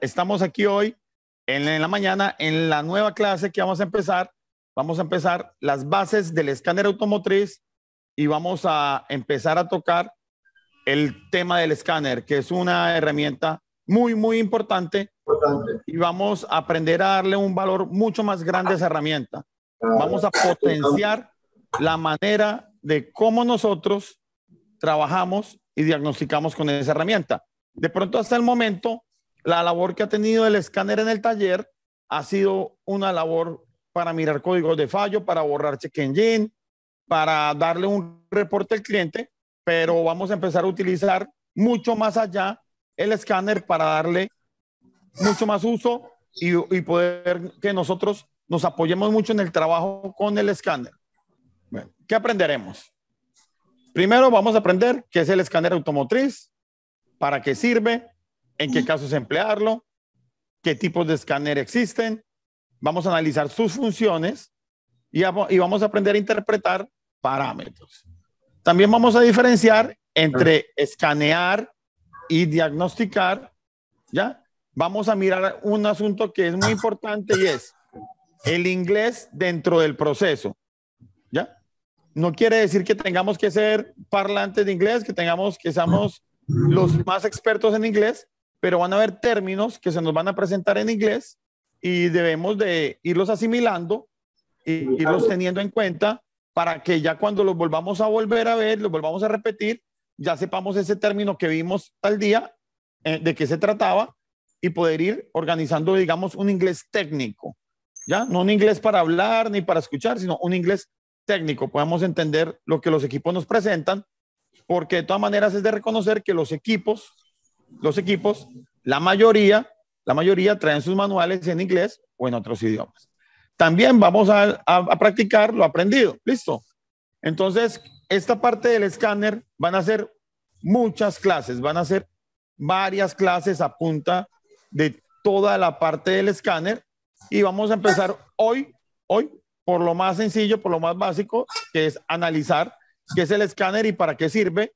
estamos aquí hoy en, la mañana en la nueva clase que vamos a empezar. Vamos a empezar las bases del escáner automotriz y vamos a empezar a tocar el tema del escáner, que es una herramienta muy, muy importante. importante. Y vamos a aprender a darle un valor mucho más grande a esa herramienta. Vamos a potenciar la manera de cómo nosotros trabajamos y diagnosticamos con esa herramienta. De pronto hasta el momento la labor que ha tenido el escáner en el taller ha sido una labor para mirar códigos de fallo, para borrar check engine, para darle un reporte al cliente, pero vamos a empezar a utilizar mucho más allá el escáner para darle mucho más uso y, poder que nosotros nos apoyemos mucho en el trabajo con el escáner. ¿Qué aprenderemos? Primero vamos a aprender qué es el escáner automotriz, para qué sirve, en qué casos emplearlo, qué tipos de escáner existen, vamos a analizar sus funciones y, y vamos a aprender a interpretar parámetros. También vamos a diferenciar entre escanear y diagnosticar, ¿ya? Vamos a mirar un asunto que es muy importante y es el inglés dentro del proceso, ¿ya? No quiere decir que tengamos que ser parlantes de inglés, que tengamos que seamos los más expertos en inglés, pero van a haber términos que se nos van a presentar en inglés y debemos de irlos asimilando y irlos teniendo en cuenta para que ya cuando los volvamos a volver a ver, los volvamos a repetir, ya sepamos ese término que vimos al día, eh, de qué se trataba y poder ir organizando, digamos, un inglés técnico, ¿ya? No un inglés para hablar ni para escuchar, sino un inglés técnico. Podemos entender lo que los equipos nos presentan, porque de todas maneras es de reconocer que los equipos los equipos, la mayoría, la mayoría traen sus manuales en inglés o en otros idiomas. También vamos a, practicar lo aprendido. Listo. Entonces, esta parte del escáner van a ser muchas clases, van a ser varias clases a punta de toda la parte del escáner y vamos a empezar hoy, hoy, por lo más sencillo, por lo más básico, que es analizar qué es el escáner y para qué sirve,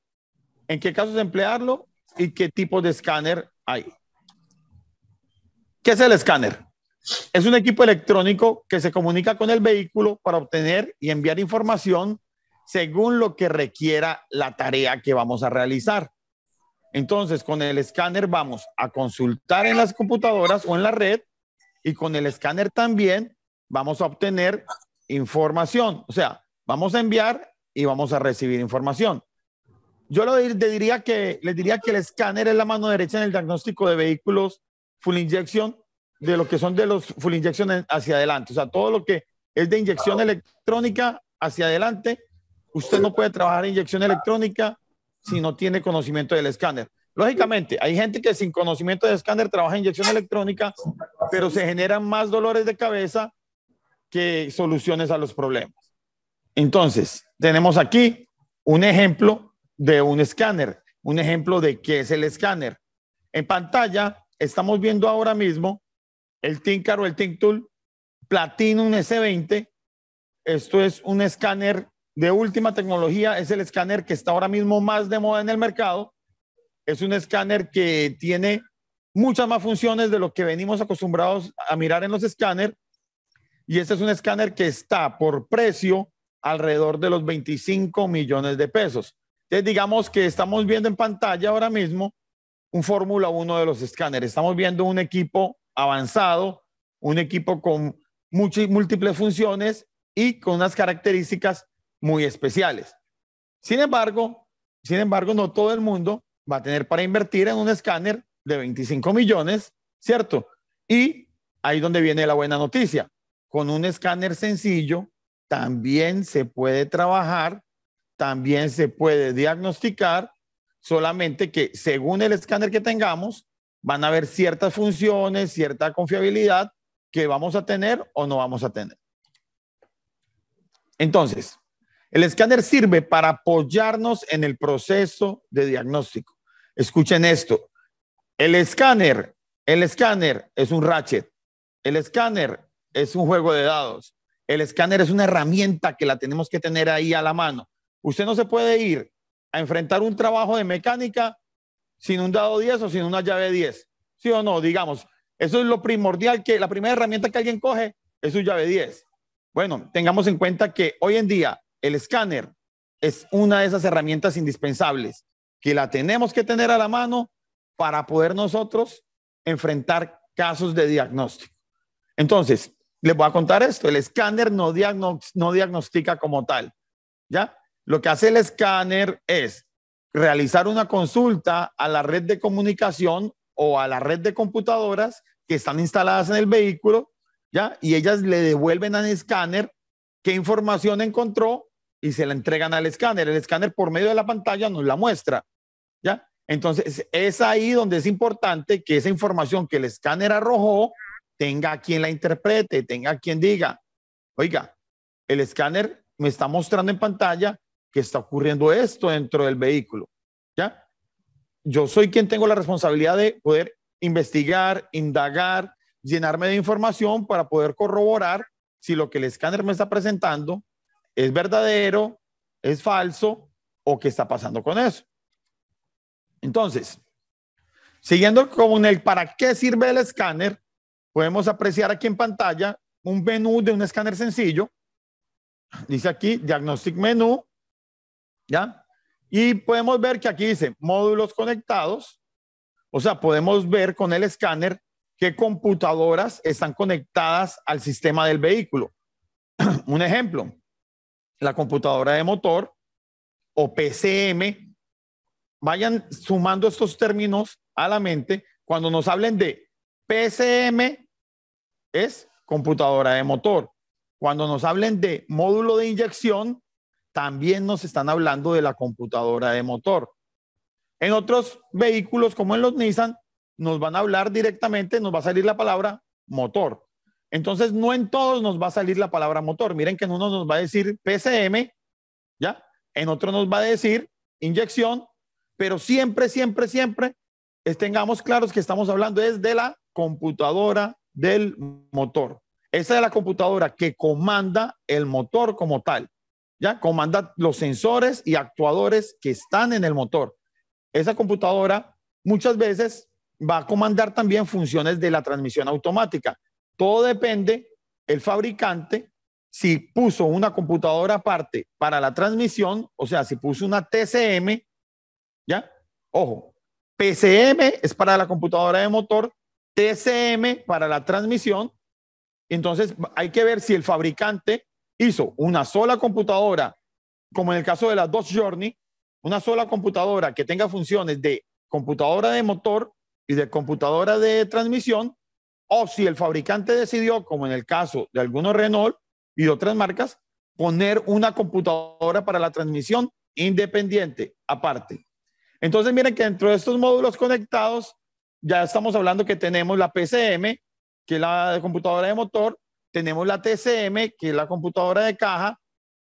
en qué casos emplearlo y qué tipo de escáner hay. ¿Qué es el escáner? Es un equipo electrónico que se comunica con el vehículo para obtener y enviar información según lo que requiera la tarea que vamos a realizar. Entonces, con el escáner vamos a consultar en las computadoras o en la red y con el escáner también vamos a obtener información. O sea, vamos a enviar y vamos a recibir información. Yo le diría que, le diría que el escáner es la mano derecha en el diagnóstico de vehículos full inyección, de lo que son de los full inyecciones hacia adelante. O sea, todo lo que es de inyección electrónica hacia adelante, usted no puede trabajar inyección electrónica si no tiene conocimiento del escáner. Lógicamente, hay gente que sin conocimiento del escáner trabaja inyección electrónica, pero se generan más dolores de cabeza que soluciones a los problemas. Entonces, tenemos aquí un ejemplo de un escáner. Un ejemplo de qué es el escáner. En pantalla estamos viendo ahora mismo el Tinker o el Tinktool Platinum S20. Esto es un escáner de última tecnología, es el escáner que está ahora mismo más de moda en el mercado. Es un escáner que tiene muchas más funciones de lo que venimos acostumbrados a mirar en los escáneres. Y este es un escáner que está por precio alrededor de los 25 millones de pesos. Entonces, digamos que estamos viendo en pantalla ahora mismo un Fórmula 1 de los escáneres. Estamos viendo un equipo avanzado, un equipo con múltiples funciones y con unas características muy especiales. Sin embargo, sin embargo, no todo el mundo va a tener para invertir en un escáner de 25 millones, ¿cierto? Y ahí donde viene la buena noticia. Con un escáner sencillo también se puede trabajar también se puede diagnosticar, solamente que según el escáner que tengamos, van a haber ciertas funciones, cierta confiabilidad que vamos a tener o no vamos a tener. Entonces, el escáner sirve para apoyarnos en el proceso de diagnóstico. Escuchen esto. El escáner, el escáner es un ratchet. El escáner es un juego de dados. El escáner es una herramienta que la tenemos que tener ahí a la mano. Usted no se puede ir a enfrentar un trabajo de mecánica sin un dado 10 o sin una llave 10. ¿Sí o no? Digamos, eso es lo primordial que la primera herramienta que alguien coge es su llave 10. Bueno, tengamos en cuenta que hoy en día el escáner es una de esas herramientas indispensables que la tenemos que tener a la mano para poder nosotros enfrentar casos de diagnóstico. Entonces, les voy a contar esto, el escáner no, no diagnostica como tal, ¿ya? Lo que hace el escáner es realizar una consulta a la red de comunicación o a la red de computadoras que están instaladas en el vehículo, ¿ya? Y ellas le devuelven al escáner qué información encontró y se la entregan al escáner. El escáner por medio de la pantalla nos la muestra, ¿ya? Entonces, es ahí donde es importante que esa información que el escáner arrojó tenga quien la interprete, tenga quien diga, oiga, el escáner me está mostrando en pantalla que está ocurriendo esto dentro del vehículo. ¿Ya? Yo soy quien tengo la responsabilidad de poder investigar, indagar, llenarme de información para poder corroborar si lo que el escáner me está presentando es verdadero, es falso o qué está pasando con eso. Entonces, siguiendo con el para qué sirve el escáner, podemos apreciar aquí en pantalla un menú de un escáner sencillo. Dice aquí Diagnostic Menú, ¿ya? Y podemos ver que aquí dice módulos conectados, o sea, podemos ver con el escáner qué computadoras están conectadas al sistema del vehículo. Un ejemplo, la computadora de motor o PCM, vayan sumando estos términos a la mente cuando nos hablen de PCM es computadora de motor. Cuando nos hablen de módulo de inyección, también nos están hablando de la computadora de motor. En otros vehículos, como en los Nissan, nos van a hablar directamente, nos va a salir la palabra motor. Entonces, no en todos nos va a salir la palabra motor. Miren que en uno nos va a decir PCM, ¿ya? En otro nos va a decir inyección, pero siempre, siempre, siempre tengamos claros que estamos hablando es de la computadora del motor. Esa es la computadora que comanda el motor como tal ya comanda los sensores y actuadores que están en el motor. Esa computadora muchas veces va a comandar también funciones de la transmisión automática. Todo depende el fabricante si puso una computadora aparte para la transmisión, o sea, si puso una TCM, ¿ya? Ojo, PCM es para la computadora de motor, TCM para la transmisión. Entonces, hay que ver si el fabricante hizo una sola computadora, como en el caso de la dos Journey, una sola computadora que tenga funciones de computadora de motor y de computadora de transmisión, o si el fabricante decidió, como en el caso de algunos Renault y otras marcas, poner una computadora para la transmisión independiente, aparte. Entonces, miren que dentro de estos módulos conectados, ya estamos hablando que tenemos la PCM, que es la computadora de motor, tenemos la TCM, que es la computadora de caja,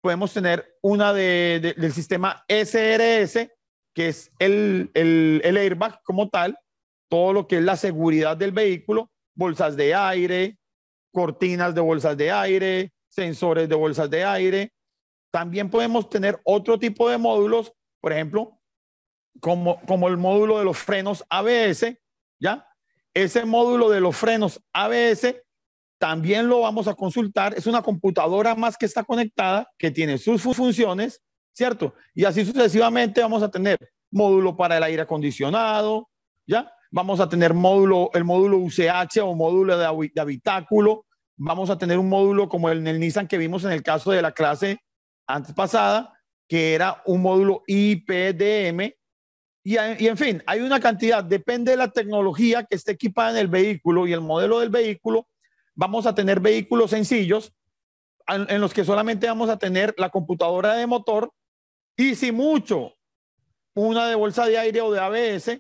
podemos tener una de, del sistema SRS, que es el, el, el airbag como tal, todo lo que es la seguridad del vehículo, bolsas de aire, cortinas de bolsas de aire, sensores de bolsas de aire. También podemos tener otro tipo de módulos, por ejemplo, como, como el módulo de los frenos ABS, ¿ya? Ese módulo de los frenos ABS también lo vamos a consultar. Es una computadora más que está conectada, que tiene sus funciones, ¿cierto? Y así sucesivamente vamos a tener módulo para el aire acondicionado, ¿ya? Vamos a tener módulo, el módulo UCH o módulo de, habitáculo. Vamos a tener un módulo como el, el Nissan que vimos en el caso de la clase antes pasada, que era un módulo IPDM. y, en fin, hay una cantidad, depende de la tecnología que esté equipada en el vehículo y el modelo del vehículo, vamos a tener vehículos sencillos en, los que solamente vamos a tener la computadora de motor y si mucho, una de bolsa de aire o de ABS,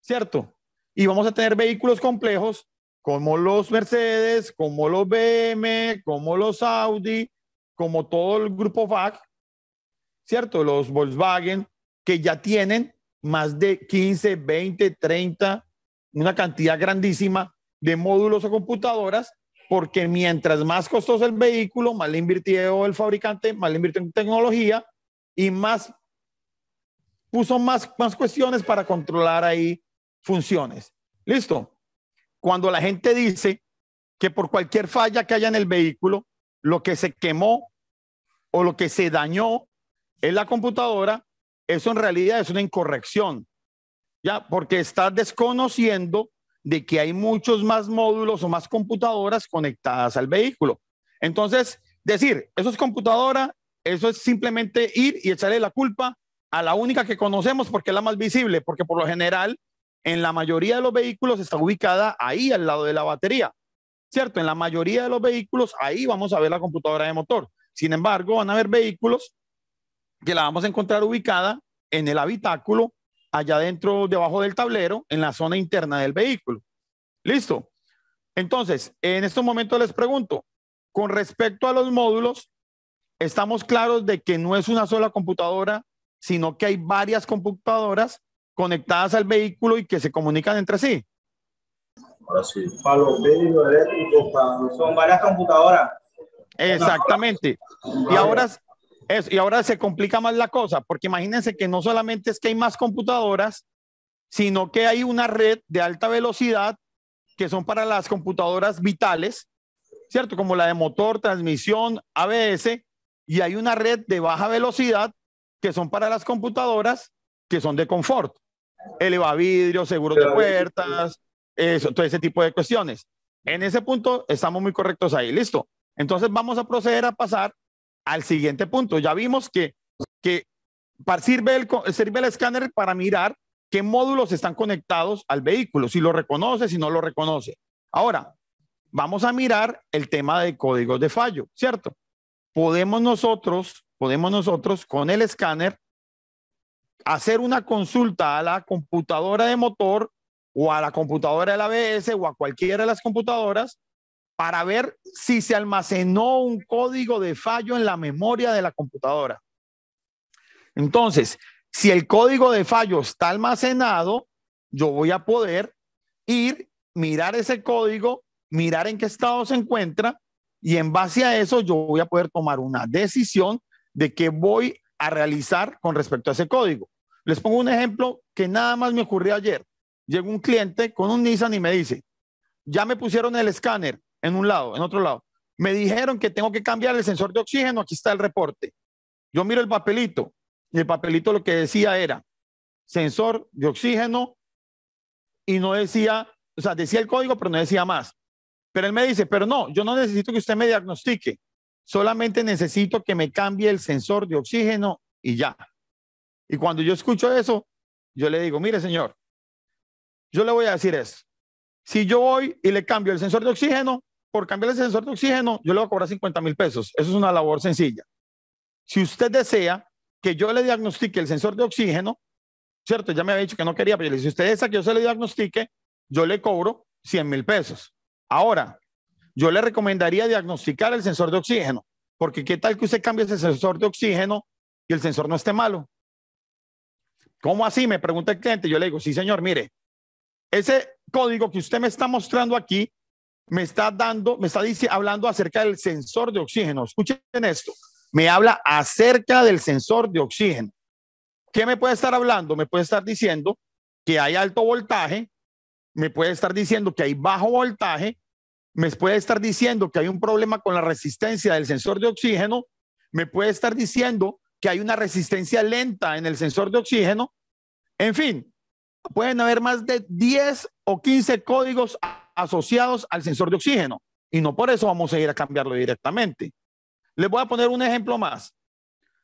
¿cierto? Y vamos a tener vehículos complejos como los Mercedes, como los BM, como los Audi, como todo el grupo vw ¿cierto? Los Volkswagen, que ya tienen más de 15, 20, 30, una cantidad grandísima de módulos o computadoras porque mientras más costoso el vehículo, más le invirtió el fabricante, más le invirtió en tecnología y más puso más, cuestiones para controlar ahí funciones. ¿Listo? Cuando la gente dice que por cualquier falla que haya en el vehículo, lo que se quemó o lo que se dañó en la computadora, eso en realidad es una incorrección. Ya, porque está desconociendo de que hay muchos más módulos o más computadoras conectadas al vehículo. Entonces, decir, eso es computadora, eso es simplemente ir y echarle la culpa a la única que conocemos porque es la más visible, porque por lo general en la mayoría de los vehículos está ubicada ahí al lado de la batería, ¿cierto? En la mayoría de los vehículos ahí vamos a ver la computadora de motor. Sin embargo, van a haber vehículos que la vamos a encontrar ubicada en el habitáculo allá dentro, debajo del tablero, en la zona interna del vehículo. Listo. Entonces, en estos momentos les pregunto, con respecto a los módulos, estamos claros de que no es una sola computadora, sino que hay varias computadoras conectadas al vehículo y que se comunican entre sí. Ahora sí. Para los vehículos eléctricos, son varias computadoras. Exactamente. Y ahora, y ahora se complica más la cosa, porque imagínense que no solamente es que hay más computadoras, sino que hay una red de alta velocidad que son para las computadoras vitales, ¿cierto? Como la de motor, transmisión, ABS, y hay una red de baja velocidad que son para las computadoras que son de confort, elevavidrio, seguro de puertas, eso, todo ese tipo de cuestiones. En ese punto estamos muy correctos ahí, listo. Entonces vamos a proceder a pasar al siguiente punto. Ya vimos que, que sirve, el, sirve el escáner para mirar qué módulos están conectados al vehículo, si lo reconoce, si no lo reconoce. Ahora, vamos a mirar el tema de códigos de fallo, ¿cierto? Podemos nosotros, podemos nosotros con el escáner hacer una consulta a la computadora de motor o a la computadora del ABS o a cualquiera de las computadoras para ver si se almacenó un código de fallo en la memoria de la computadora. Entonces, si el código de fallo está almacenado, yo voy a poder ir, mirar ese código, mirar en qué estado se encuentra y en base a eso yo voy a poder tomar una decisión de qué voy a realizar con respecto a ese código. Les pongo un ejemplo que nada más me ocurrió ayer. Llegó un cliente con un Nissan y me dice, ya me pusieron el escáner, en un lado, en otro lado. Me dijeron que tengo que cambiar el sensor de oxígeno, aquí está el reporte. Yo miro el papelito y el papelito lo que decía era sensor de oxígeno y no decía, o sea, decía el código, pero no decía más. Pero él me dice, pero no, yo no necesito que usted me diagnostique, solamente necesito que me cambie el sensor de oxígeno y ya. Y cuando yo escucho eso, yo le digo, mire señor, yo le voy a decir eso. Si yo voy y le cambio el sensor de oxígeno, por cambiar el sensor de oxígeno, yo le voy a cobrar 50 mil pesos. Eso es una labor sencilla. Si usted desea que yo le diagnostique el sensor de oxígeno, ¿cierto? Ya me había dicho que no quería, pero si usted desea que yo se le diagnostique, yo le cobro 100 mil pesos. Ahora, yo le recomendaría diagnosticar el sensor de oxígeno, porque qué tal que usted cambie ese sensor de oxígeno y el sensor no esté malo. ¿Cómo así? Me pregunta el cliente. Yo le digo, sí, señor, mire, ese código que usted me está mostrando aquí me está dando, me está hablando acerca del sensor de oxígeno. Escuchen esto. Me habla acerca del sensor de oxígeno. ¿Qué me puede estar hablando? Me puede estar diciendo que hay alto voltaje, me puede estar diciendo que hay bajo voltaje, me puede estar diciendo que hay un problema con la resistencia del sensor de oxígeno, me puede estar diciendo que hay una resistencia lenta en el sensor de oxígeno. En fin, pueden haber más de 10 o 15 códigos asociados al sensor de oxígeno y no por eso vamos a ir a cambiarlo directamente. Les voy a poner un ejemplo más.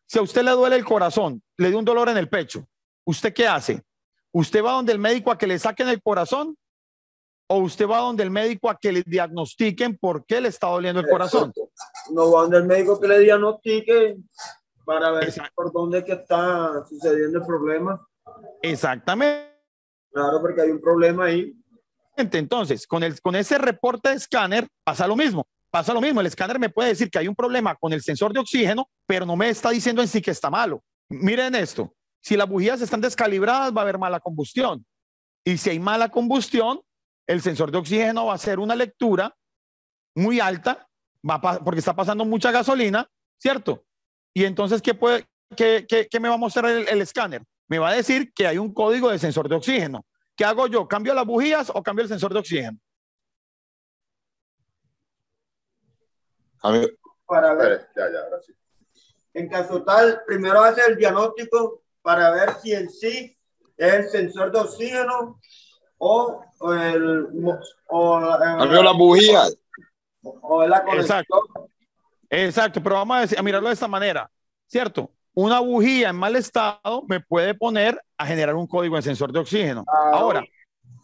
Si a usted le duele el corazón, le dio un dolor en el pecho, ¿usted qué hace? ¿Usted va donde el médico a que le saquen el corazón? ¿O usted va donde el médico a que le diagnostiquen por qué le está doliendo el corazón? No va donde el médico que le diagnostique para ver por dónde que está sucediendo el problema. Exactamente. Claro, porque hay un problema ahí. Entonces, con, el, con ese reporte de escáner pasa lo mismo. Pasa lo mismo, el escáner me puede decir que hay un problema con el sensor de oxígeno, pero no me está diciendo en sí que está malo. Miren esto, si las bujías están descalibradas va a haber mala combustión. Y si hay mala combustión, el sensor de oxígeno va a hacer una lectura muy alta, va porque está pasando mucha gasolina, ¿cierto? Y entonces, ¿qué, puede, qué, qué, me va a mostrar el escáner? Me va a decir que hay un código de sensor de oxígeno. ¿Qué hago yo? ¿Cambio las bujías o cambio el sensor de oxígeno? Para ver. En caso tal, primero hace el diagnóstico para ver si en sí es el sensor de oxígeno o, el. Eh, cambio las bujías. O, la conexión. Exacto. Exacto, pero vamos a mirarlo de esta manera, ¿cierto? una bujía en mal estado me puede poner a generar un código en sensor de oxígeno. ahora,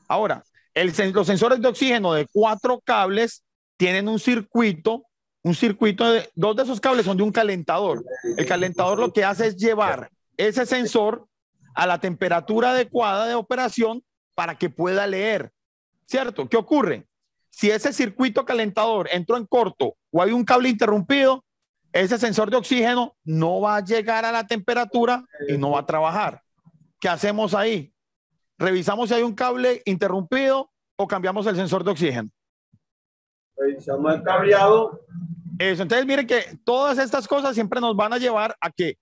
ahora el, los sensores de oxígeno de cuatro cables tienen un circuito, un circuito de, dos de esos cables son de un calentador. El calentador lo que hace es llevar ese sensor a la temperatura adecuada de operación para que pueda leer. ¿Cierto? ¿Qué ocurre? Si ese circuito calentador entró en corto o hay un cable interrumpido, ese sensor de oxígeno no va a llegar a la temperatura y no va a trabajar. ¿Qué hacemos ahí? ¿Revisamos si hay un cable interrumpido o cambiamos el sensor de oxígeno? Revisamos el cableado. Eso, entonces miren que todas estas cosas siempre nos van a llevar a que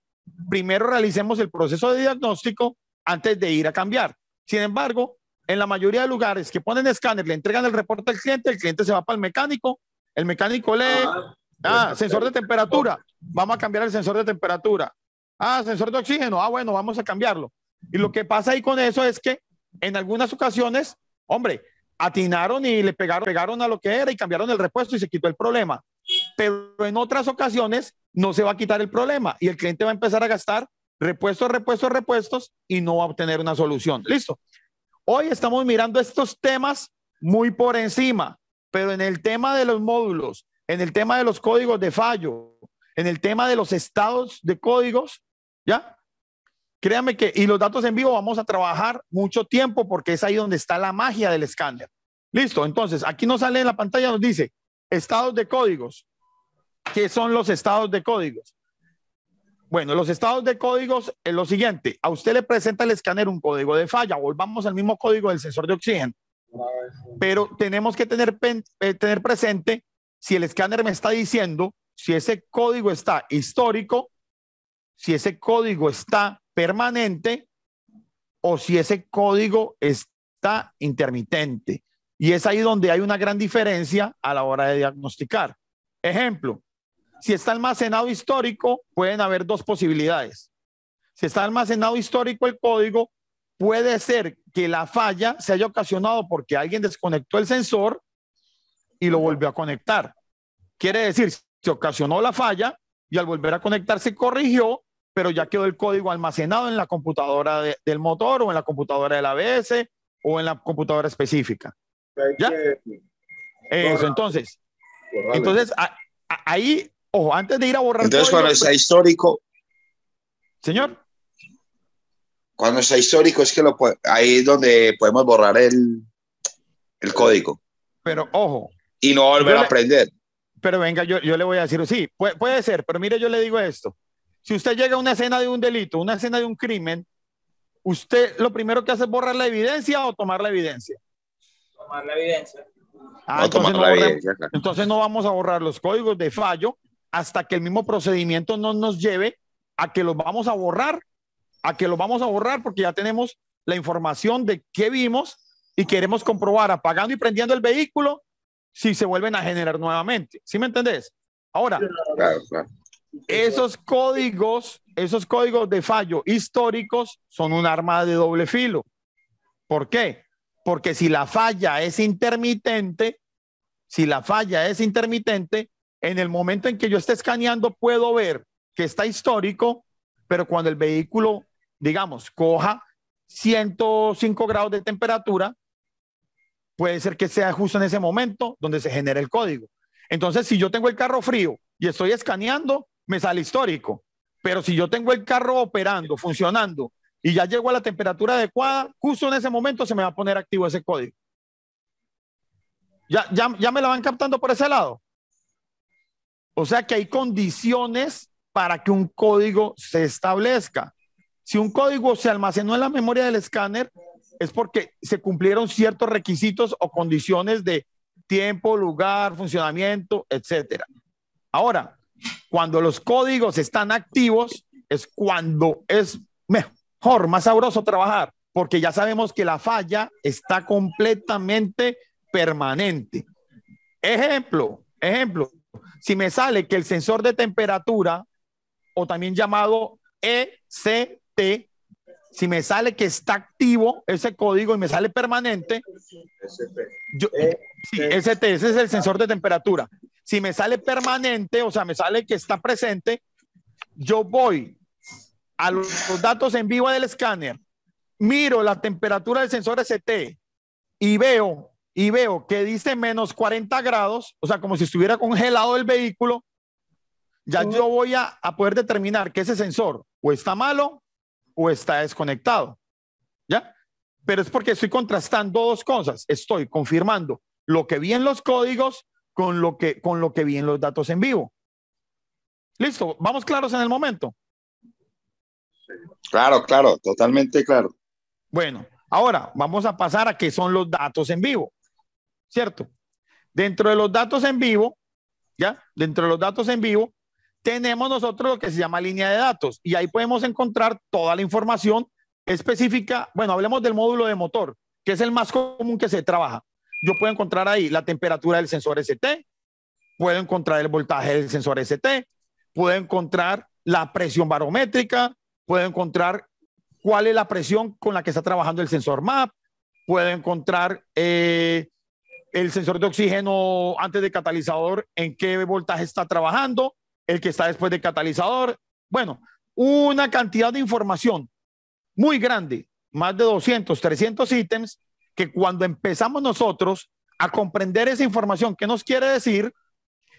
primero realicemos el proceso de diagnóstico antes de ir a cambiar. Sin embargo, en la mayoría de lugares que ponen escáner, le entregan el reporte al cliente, el cliente se va para el mecánico, el mecánico lee, ah. Ah, sensor de temperatura. Vamos a cambiar el sensor de temperatura. Ah, sensor de oxígeno. Ah, bueno, vamos a cambiarlo. Y lo que pasa ahí con eso es que en algunas ocasiones, hombre, atinaron y le pegaron, pegaron a lo que era y cambiaron el repuesto y se quitó el problema. Pero en otras ocasiones no se va a quitar el problema y el cliente va a empezar a gastar repuestos, repuestos, repuestos y no va a obtener una solución. Listo. Hoy estamos mirando estos temas muy por encima, pero en el tema de los módulos, en el tema de los códigos de fallo, en el tema de los estados de códigos, ¿ya? Créame que, y los datos en vivo vamos a trabajar mucho tiempo porque es ahí donde está la magia del escáner. Listo, entonces aquí nos sale en la pantalla, nos dice estados de códigos. ¿Qué son los estados de códigos? Bueno, los estados de códigos es lo siguiente. A usted le presenta el escáner un código de falla. Volvamos al mismo código del sensor de oxígeno. Pero tenemos que tener, eh, tener presente si el escáner me está diciendo si ese código está histórico, si ese código está permanente o si ese código está intermitente. Y es ahí donde hay una gran diferencia a la hora de diagnosticar. Ejemplo, si está almacenado histórico, pueden haber dos posibilidades. Si está almacenado histórico el código, puede ser que la falla se haya ocasionado porque alguien desconectó el sensor y lo volvió a conectar. Quiere decir, se ocasionó la falla y al volver a conectar se corrigió, pero ya quedó el código almacenado en la computadora del motor o en la computadora del ABS o en la computadora específica. ¿Ya? Eso, entonces. Entonces, ahí, ojo, antes de ir a borrar. Entonces, cuando está histórico. Señor. Cuando está histórico, es que lo, ahí es donde podemos borrar el, el código. Pero ojo, y no volver a aprender. Pero venga, yo, yo, le voy a decir, sí, puede, ser, pero mire, yo le digo esto. Si usted llega a una escena de un delito, una escena de un crimen, usted lo primero que hace es borrar la evidencia o tomar la evidencia. Tomar la evidencia. Ah, entonces, no la evidencia entonces no vamos a borrar los códigos de fallo hasta que el mismo procedimiento no nos lleve a que los vamos a borrar, a que los vamos a borrar porque ya tenemos la información de qué vimos y queremos comprobar apagando y prendiendo el vehículo si se vuelven a generar nuevamente. ¿Sí me entendés? Ahora, esos códigos, esos códigos de fallo históricos son un arma de doble filo. ¿Por qué? Porque si la falla es intermitente, si la falla es intermitente, en el momento en que yo esté escaneando puedo ver que está histórico, pero cuando el vehículo, digamos, coja 105 grados de temperatura, puede ser que sea justo en ese momento donde se genera el código. Entonces, si yo tengo el carro frío y estoy escaneando, me sale histórico. Pero si yo tengo el carro operando, funcionando, y ya llego a la temperatura adecuada, justo en ese momento se me va a poner activo ese código. ¿Ya, ya, ya me la van captando por ese lado? O sea que hay condiciones para que un código se establezca. Si un código se almacenó en la memoria del escáner, es porque se cumplieron ciertos requisitos o condiciones de tiempo, lugar, funcionamiento, etc. Ahora, cuando los códigos están activos, es cuando es mejor, más sabroso trabajar, porque ya sabemos que la falla está completamente permanente. Ejemplo, ejemplo, si me sale que el sensor de temperatura, o también llamado ECT, si me sale que está activo ese código y me sale permanente, eh, eh. ese es el sensor de temperatura. Si me sale permanente, o sea, me sale que está presente, yo voy a los, datos en vivo del escáner, miro la temperatura del sensor ST y veo, y veo que dice menos 40 grados, o sea, como si estuviera congelado el vehículo, ya yo voy a, a poder determinar que ese sensor o está malo o está desconectado. ¿Ya? Pero es porque estoy contrastando dos cosas. Estoy confirmando lo que vi en los códigos con lo que, con lo que vi en los datos en vivo. Listo, vamos claros en el momento. Claro, claro, totalmente claro. Bueno, ahora vamos a pasar a qué son los datos en vivo, ¿cierto? Dentro de los datos en vivo, ¿ya? Dentro de los datos en vivo, tenemos nosotros lo que se llama línea de datos y ahí podemos encontrar toda la información específica. Bueno, hablemos del módulo de motor, que es el más común que se trabaja. Yo puedo encontrar ahí la temperatura del sensor ST, puedo encontrar el voltaje del sensor ST, puedo encontrar la presión barométrica, puedo encontrar cuál es la presión con la que está trabajando el sensor MAP, puedo encontrar eh, el sensor de oxígeno antes de catalizador, en qué voltaje está trabajando, el que está después del catalizador. Bueno, una cantidad de información muy grande, más de 200, 300 ítems, que cuando empezamos nosotros a comprender esa información ¿qué nos quiere decir,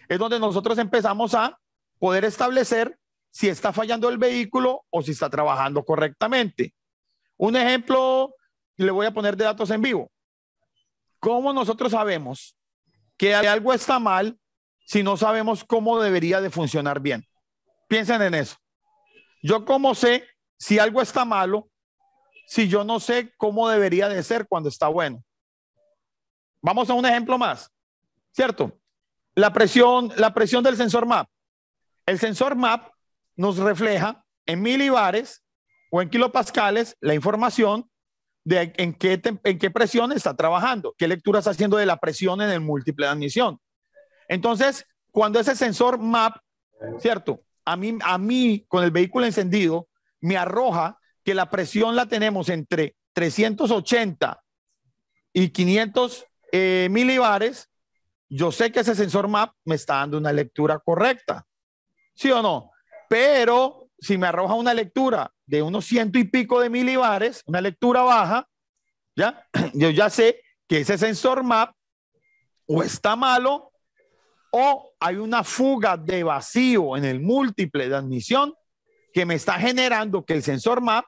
es donde nosotros empezamos a poder establecer si está fallando el vehículo o si está trabajando correctamente. Un ejemplo, le voy a poner de datos en vivo. ¿Cómo nosotros sabemos que algo está mal si no sabemos cómo debería de funcionar bien. Piensen en eso. Yo cómo sé si algo está malo, si yo no sé cómo debería de ser cuando está bueno. Vamos a un ejemplo más, ¿cierto? La presión, la presión del sensor MAP. El sensor MAP nos refleja en milibares o en kilopascales la información de en qué, en qué presión está trabajando, qué lectura está haciendo de la presión en el múltiple de admisión. Entonces, cuando ese sensor MAP, ¿cierto? A mí, a mí, con el vehículo encendido, me arroja que la presión la tenemos entre 380 y 500 eh, milibares. Yo sé que ese sensor MAP me está dando una lectura correcta, ¿sí o no? Pero si me arroja una lectura de unos ciento y pico de milibares, una lectura baja, ¿ya? Yo ya sé que ese sensor MAP o está malo o hay una fuga de vacío en el múltiple de admisión que me está generando que el sensor MAP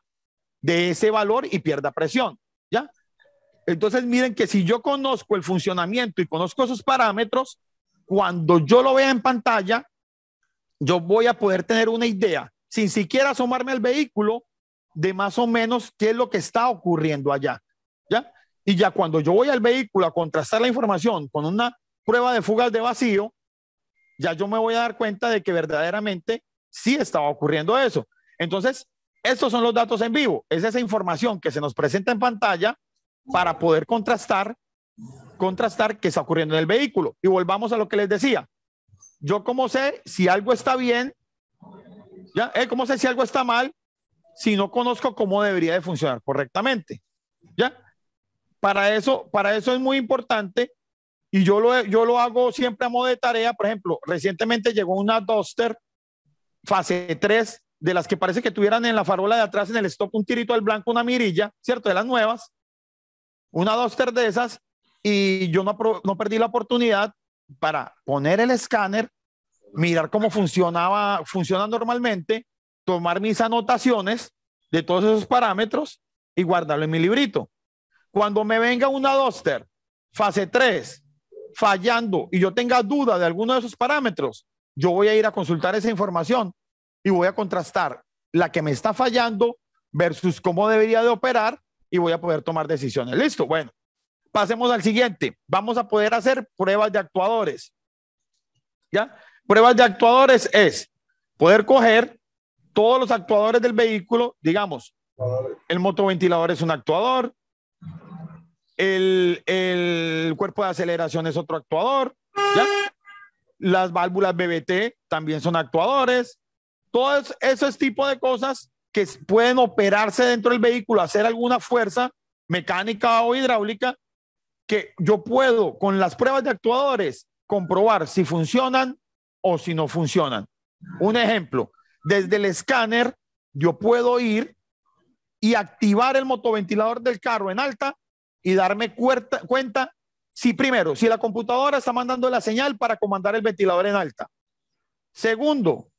dé ese valor y pierda presión, ¿ya? Entonces miren que si yo conozco el funcionamiento y conozco esos parámetros, cuando yo lo vea en pantalla, yo voy a poder tener una idea, sin siquiera asomarme al vehículo, de más o menos qué es lo que está ocurriendo allá, ¿ya? Y ya cuando yo voy al vehículo a contrastar la información con una prueba de fugas de vacío, ya yo me voy a dar cuenta de que verdaderamente sí estaba ocurriendo eso. Entonces, estos son los datos en vivo, es esa información que se nos presenta en pantalla para poder contrastar, contrastar qué está ocurriendo en el vehículo. Y volvamos a lo que les decía. Yo cómo sé si algo está bien, ya, eh, cómo sé si algo está mal, si no conozco cómo debería de funcionar correctamente, ya. Para eso, para eso es muy importante y yo lo, yo lo hago siempre a modo de tarea. Por ejemplo, recientemente llegó una Duster fase 3 de las que parece que tuvieran en la farola de atrás en el stock, un tirito al blanco, una mirilla, ¿cierto? De las nuevas. Una Duster de esas. Y yo no, perdí la oportunidad para poner el escáner, mirar cómo funcionaba, funciona normalmente, tomar mis anotaciones de todos esos parámetros y guardarlo en mi librito. Cuando me venga una Duster fase 3 fallando y yo tenga duda de alguno de esos parámetros, yo voy a ir a consultar esa información y voy a contrastar la que me está fallando versus cómo debería de operar y voy a poder tomar decisiones. Listo, bueno, pasemos al siguiente. Vamos a poder hacer pruebas de actuadores. ¿Ya? Pruebas de actuadores es poder coger todos los actuadores del vehículo, digamos, el motoventilador es un actuador, el, cuerpo de aceleración es otro actuador, las válvulas BBT también son actuadores, todos esos tipos de cosas que pueden operarse dentro del vehículo, hacer alguna fuerza mecánica o hidráulica, que yo puedo con las pruebas de actuadores comprobar si funcionan o si no funcionan. Un ejemplo, desde el escáner yo puedo ir y activar el motoventilador del carro en alta y darme cuenta si primero, si la computadora está mandando la señal para comandar el ventilador en alta. Segundo,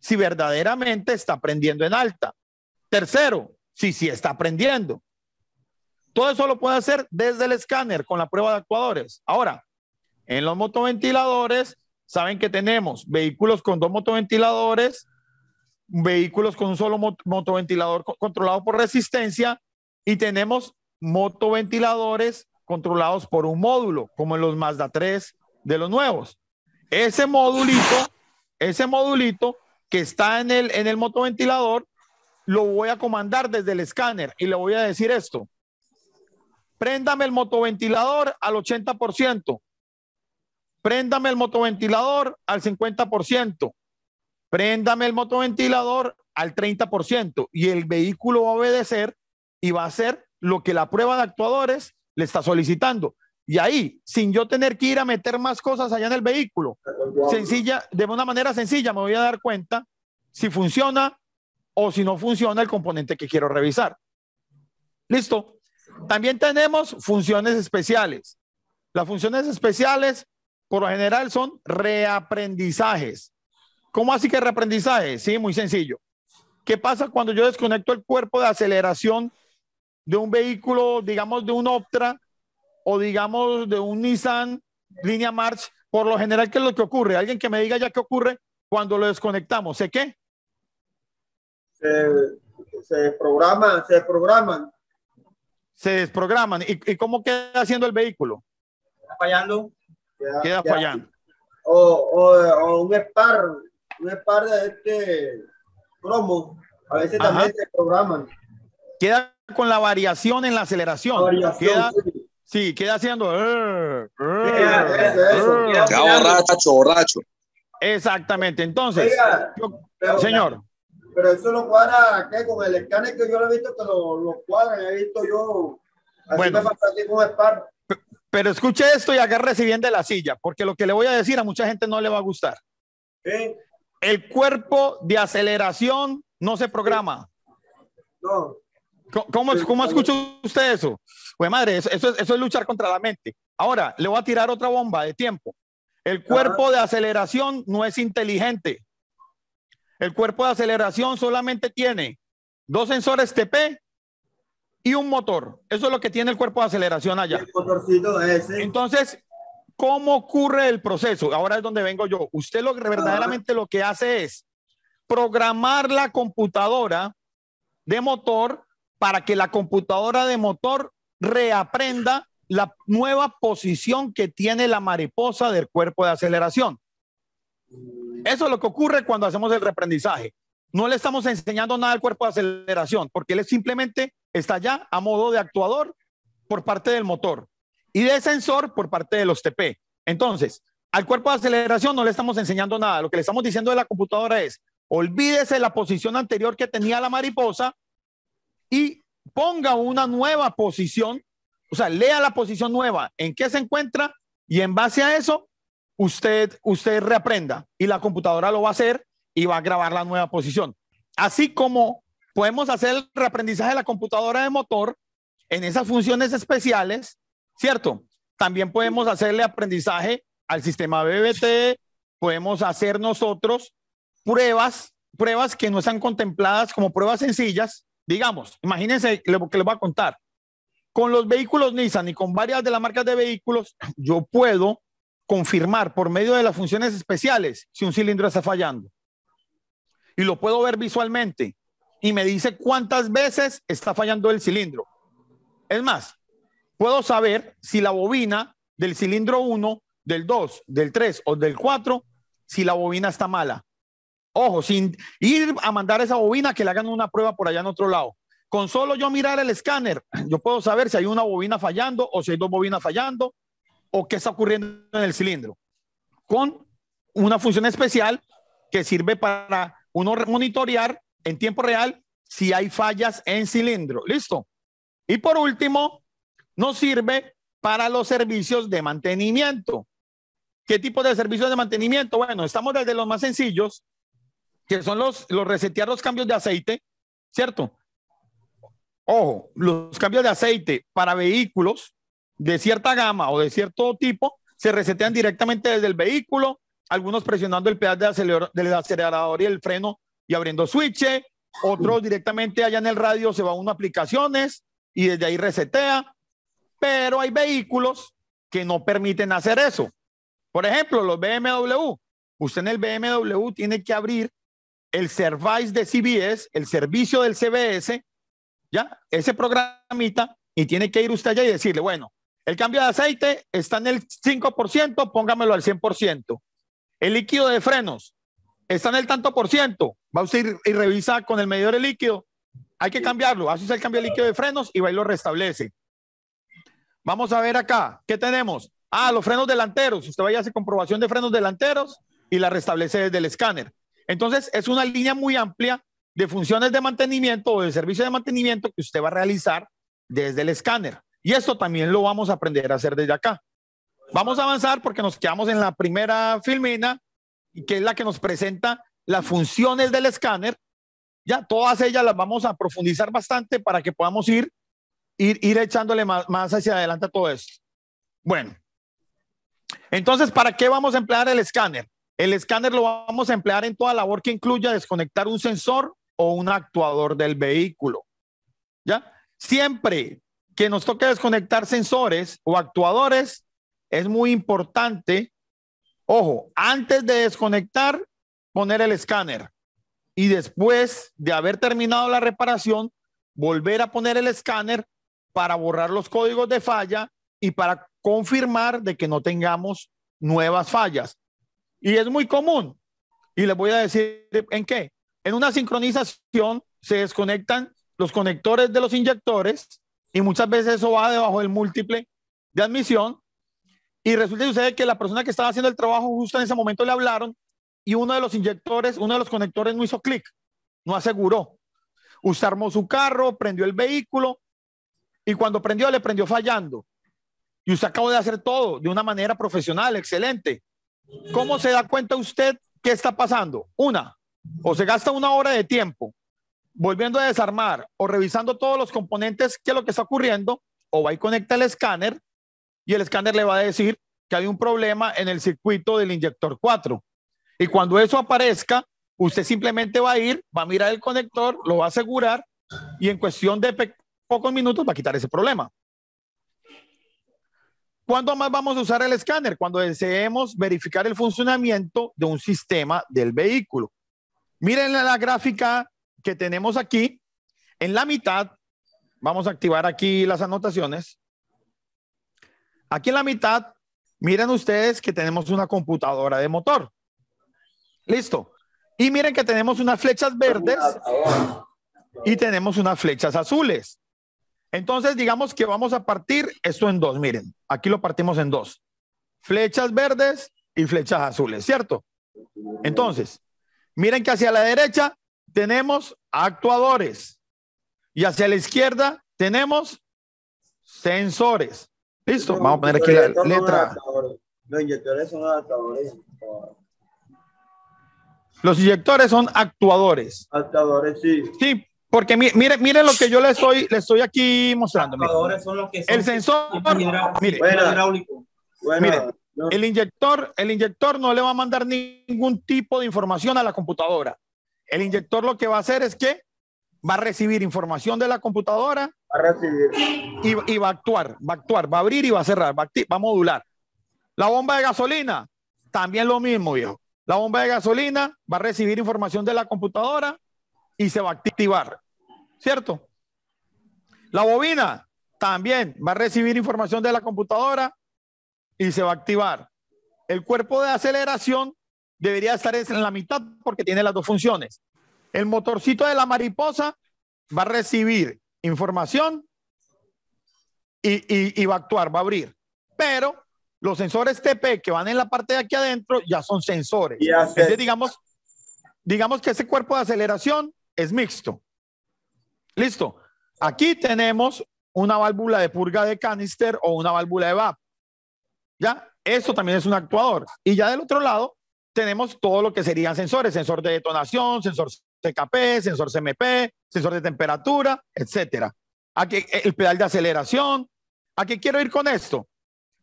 si verdaderamente está prendiendo en alta. Tercero, si sí si está prendiendo. Todo eso lo puede hacer desde el escáner con la prueba de actuadores. Ahora, en los motoventiladores, saben que tenemos vehículos con dos motoventiladores, vehículos con un solo motoventilador controlado por resistencia y tenemos motoventiladores controlados por un módulo, como en los Mazda 3 de los nuevos. Ese modulito, ese modulito que está en el, en el motoventilador, lo voy a comandar desde el escáner y le voy a decir esto. Préndame el motoventilador al 80%. Préndame el motoventilador al 50%. Préndame el motoventilador al 30%. Y el vehículo va a obedecer y va a ser lo que la prueba de actuadores le está solicitando. Y ahí, sin yo tener que ir a meter más cosas allá en el vehículo, sencilla, de una manera sencilla me voy a dar cuenta si funciona o si no funciona el componente que quiero revisar. Listo. También tenemos funciones especiales. Las funciones especiales, por lo general, son reaprendizajes. ¿Cómo así que reaprendizajes? Sí, muy sencillo. ¿Qué pasa cuando yo desconecto el cuerpo de aceleración de un vehículo, digamos, de un Optra o digamos de un Nissan línea March, por lo general, ¿qué es lo que ocurre? Alguien que me diga ya qué ocurre cuando lo desconectamos. ¿Sé qué? Se, se se desprograman. Se desprograman. ¿Y, cómo queda haciendo el vehículo? Queda fallando. Queda, fallando. O, un spar, un spar de este cromo. A veces también se desprograman. Queda con la variación en la aceleración. queda, sí, queda haciendo. Eh, eh, queda, eh". borracho, borracho. Exactamente. Entonces, señor. Pero eso lo cuadra ¿qué? con el escáner que yo lo he visto que lo, lo he visto yo. Así bueno, pero escuche esto y agarre si bien de la silla, porque lo que le voy a decir a mucha gente no le va a gustar. El cuerpo de aceleración no se programa. No. ¿Cómo, cómo escucha usted eso? Pues madre, eso, es, luchar contra la mente. Ahora, le voy a tirar otra bomba de tiempo. El cuerpo de aceleración no es inteligente. El cuerpo de aceleración solamente tiene dos sensores TP y un motor. Eso es lo que tiene el cuerpo de aceleración allá. Entonces, ¿cómo ocurre el proceso? Ahora es donde vengo yo. Usted lo verdaderamente lo que hace es programar la computadora de motor para que la computadora de motor reaprenda la nueva posición que tiene la mariposa del cuerpo de aceleración. Eso es lo que ocurre cuando hacemos el reprendizaje. No le estamos enseñando nada al cuerpo de aceleración, porque él simplemente está ya a modo de actuador por parte del motor y de sensor por parte de los TP. Entonces, al cuerpo de aceleración no le estamos enseñando nada. Lo que le estamos diciendo de la computadora es, olvídese la posición anterior que tenía la mariposa y ponga una nueva posición, o sea, lea la posición nueva, en qué se encuentra y en base a eso usted usted reaprenda y la computadora lo va a hacer y va a grabar la nueva posición. Así como podemos hacer el reaprendizaje de la computadora de motor en esas funciones especiales, ¿cierto? También podemos hacerle aprendizaje al sistema BBT, podemos hacer nosotros pruebas, pruebas que no están contempladas como pruebas sencillas, digamos, imagínense lo que les voy a contar. Con los vehículos Nissan y con varias de las marcas de vehículos, yo puedo confirmar por medio de las funciones especiales si un cilindro está fallando. Y lo puedo ver visualmente y me dice cuántas veces está fallando el cilindro. Es más, puedo saber si la bobina del cilindro 1, del 2, del 3 o del 4, si la bobina está mala. Ojo, sin ir a mandar esa bobina que le hagan una prueba por allá en otro lado. Con solo yo mirar el escáner, yo puedo saber si hay una bobina fallando o si hay dos bobinas fallando o qué está ocurriendo en el cilindro. Con una función especial que sirve para uno monitorear en tiempo real si hay fallas en cilindro. Listo. Y por último, nos sirve para los servicios de mantenimiento. ¿Qué tipo de servicios de mantenimiento? Bueno, estamos desde los más sencillos, que son los, los resetear los cambios de aceite, ¿cierto? Ojo, los cambios de aceite para vehículos de cierta gama o de cierto tipo se resetean directamente desde el vehículo, algunos presionando el pedal de acelerador, del acelerador y el freno y abriendo switch, otros directamente allá en el radio se va a uno aplicaciones y desde ahí resetea, pero hay vehículos que no permiten hacer eso. Por ejemplo, los BMW. Usted en el BMW tiene que abrir el Service de CBS, el servicio del CBS, ¿ya? Ese programita, y tiene que ir usted allá y decirle, bueno, el cambio de aceite está en el 5%, póngamelo al 100%. El líquido de frenos está en el tanto por ciento. Va usted y, y revisa con el medidor el líquido. Hay que cambiarlo. Hace usted el cambio de líquido de frenos y va y lo restablece. Vamos a ver acá. ¿Qué tenemos? Ah, los frenos delanteros. Usted vaya a hacer comprobación de frenos delanteros y la restablece desde el escáner. Entonces, es una línea muy amplia de funciones de mantenimiento o de servicio de mantenimiento que usted va a realizar desde el escáner. Y esto también lo vamos a aprender a hacer desde acá. Vamos a avanzar porque nos quedamos en la primera filmina, que es la que nos presenta las funciones del escáner. Ya todas ellas las vamos a profundizar bastante para que podamos ir, ir, ir echándole más, más hacia adelante a todo esto. Bueno, entonces, ¿para qué vamos a emplear el escáner? El escáner lo vamos a emplear en toda labor que incluya desconectar un sensor o un actuador del vehículo. ¿Ya? Siempre que nos toque desconectar sensores o actuadores, es muy importante, ojo, antes de desconectar, poner el escáner y después de haber terminado la reparación, volver a poner el escáner para borrar los códigos de falla y para confirmar de que no tengamos nuevas fallas. Y es muy común. Y les voy a decir en qué. En una sincronización se desconectan los conectores de los inyectores y muchas veces eso va debajo del múltiple de admisión. Y resulta que la persona que estaba haciendo el trabajo justo en ese momento le hablaron y uno de los inyectores, uno de los conectores no hizo clic, no aseguró. Usted armó su carro, prendió el vehículo y cuando prendió le prendió fallando. Y usted acabó de hacer todo de una manera profesional, excelente. ¿Cómo se da cuenta usted qué está pasando? Una, o se gasta una hora de tiempo volviendo a desarmar o revisando todos los componentes, qué es lo que está ocurriendo, o va y conecta el escáner y el escáner le va a decir que hay un problema en el circuito del inyector 4. Y cuando eso aparezca, usted simplemente va a ir, va a mirar el conector, lo va a asegurar y en cuestión de pocos minutos va a quitar ese problema. ¿Cuándo más vamos a usar el escáner? Cuando deseemos verificar el funcionamiento de un sistema del vehículo. Miren la gráfica que tenemos aquí. En la mitad, vamos a activar aquí las anotaciones. Aquí en la mitad, miren ustedes que tenemos una computadora de motor. Listo. Y miren que tenemos unas flechas verdes y tenemos unas flechas azules. Entonces, digamos que vamos a partir esto en dos. Miren, aquí lo partimos en dos. Flechas verdes y flechas azules, ¿cierto? Entonces, miren que hacia la derecha tenemos actuadores y hacia la izquierda tenemos sensores. Listo, vamos a poner aquí la letra. Los inyectores son actuadores. Los inyectores son actuadores. Actuadores, sí. Sí, porque mire, miren lo que yo le estoy, le estoy aquí mostrando. el sensor, hidráulico. el inyector, el inyector no le va a mandar ningún tipo de información a la computadora. El inyector lo que va a hacer es que va a recibir información de la computadora Y, va a actuar, va a actuar, va a abrir y va a cerrar, va a modular. La bomba de gasolina, también lo mismo, viejo. La bomba de gasolina va a recibir información de la computadora y se va a activar. ¿cierto? La bobina también va a recibir información de la computadora y se va a activar. El cuerpo de aceleración debería estar en la mitad porque tiene las dos funciones. El motorcito de la mariposa va a recibir información y, va a actuar, va a abrir. Pero los sensores TP que van en la parte de aquí adentro ya son sensores. Entonces, digamos, digamos que ese cuerpo de aceleración es mixto. Listo. Aquí tenemos una válvula de purga de canister o una válvula de VAP. ¿Ya? Esto también es un actuador. Y ya del otro lado tenemos todo lo que serían sensores, sensor de detonación, sensor CKP, sensor CMP, sensor de temperatura, etcétera. Aquí eh, el pedal de aceleración. ¿A qué quiero ir con esto?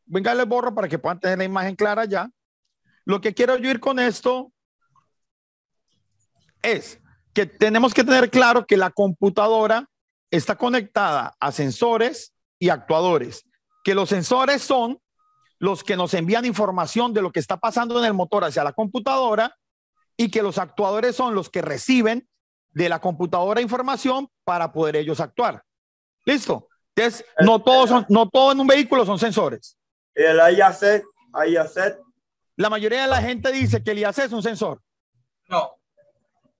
Venga, les borro para que puedan tener la imagen clara ya. Lo que quiero yo ir con esto es que tenemos que tener claro que la computadora está conectada a sensores y actuadores, que los sensores son los que nos envían información de lo que está pasando en el motor hacia la computadora y que los actuadores son los que reciben de la computadora información para poder ellos actuar. ¿Listo? Entonces, no eh, todos eh, son, no todo en un vehículo son sensores. El IAC, IAC. La mayoría de la gente dice que el IAC es un sensor. No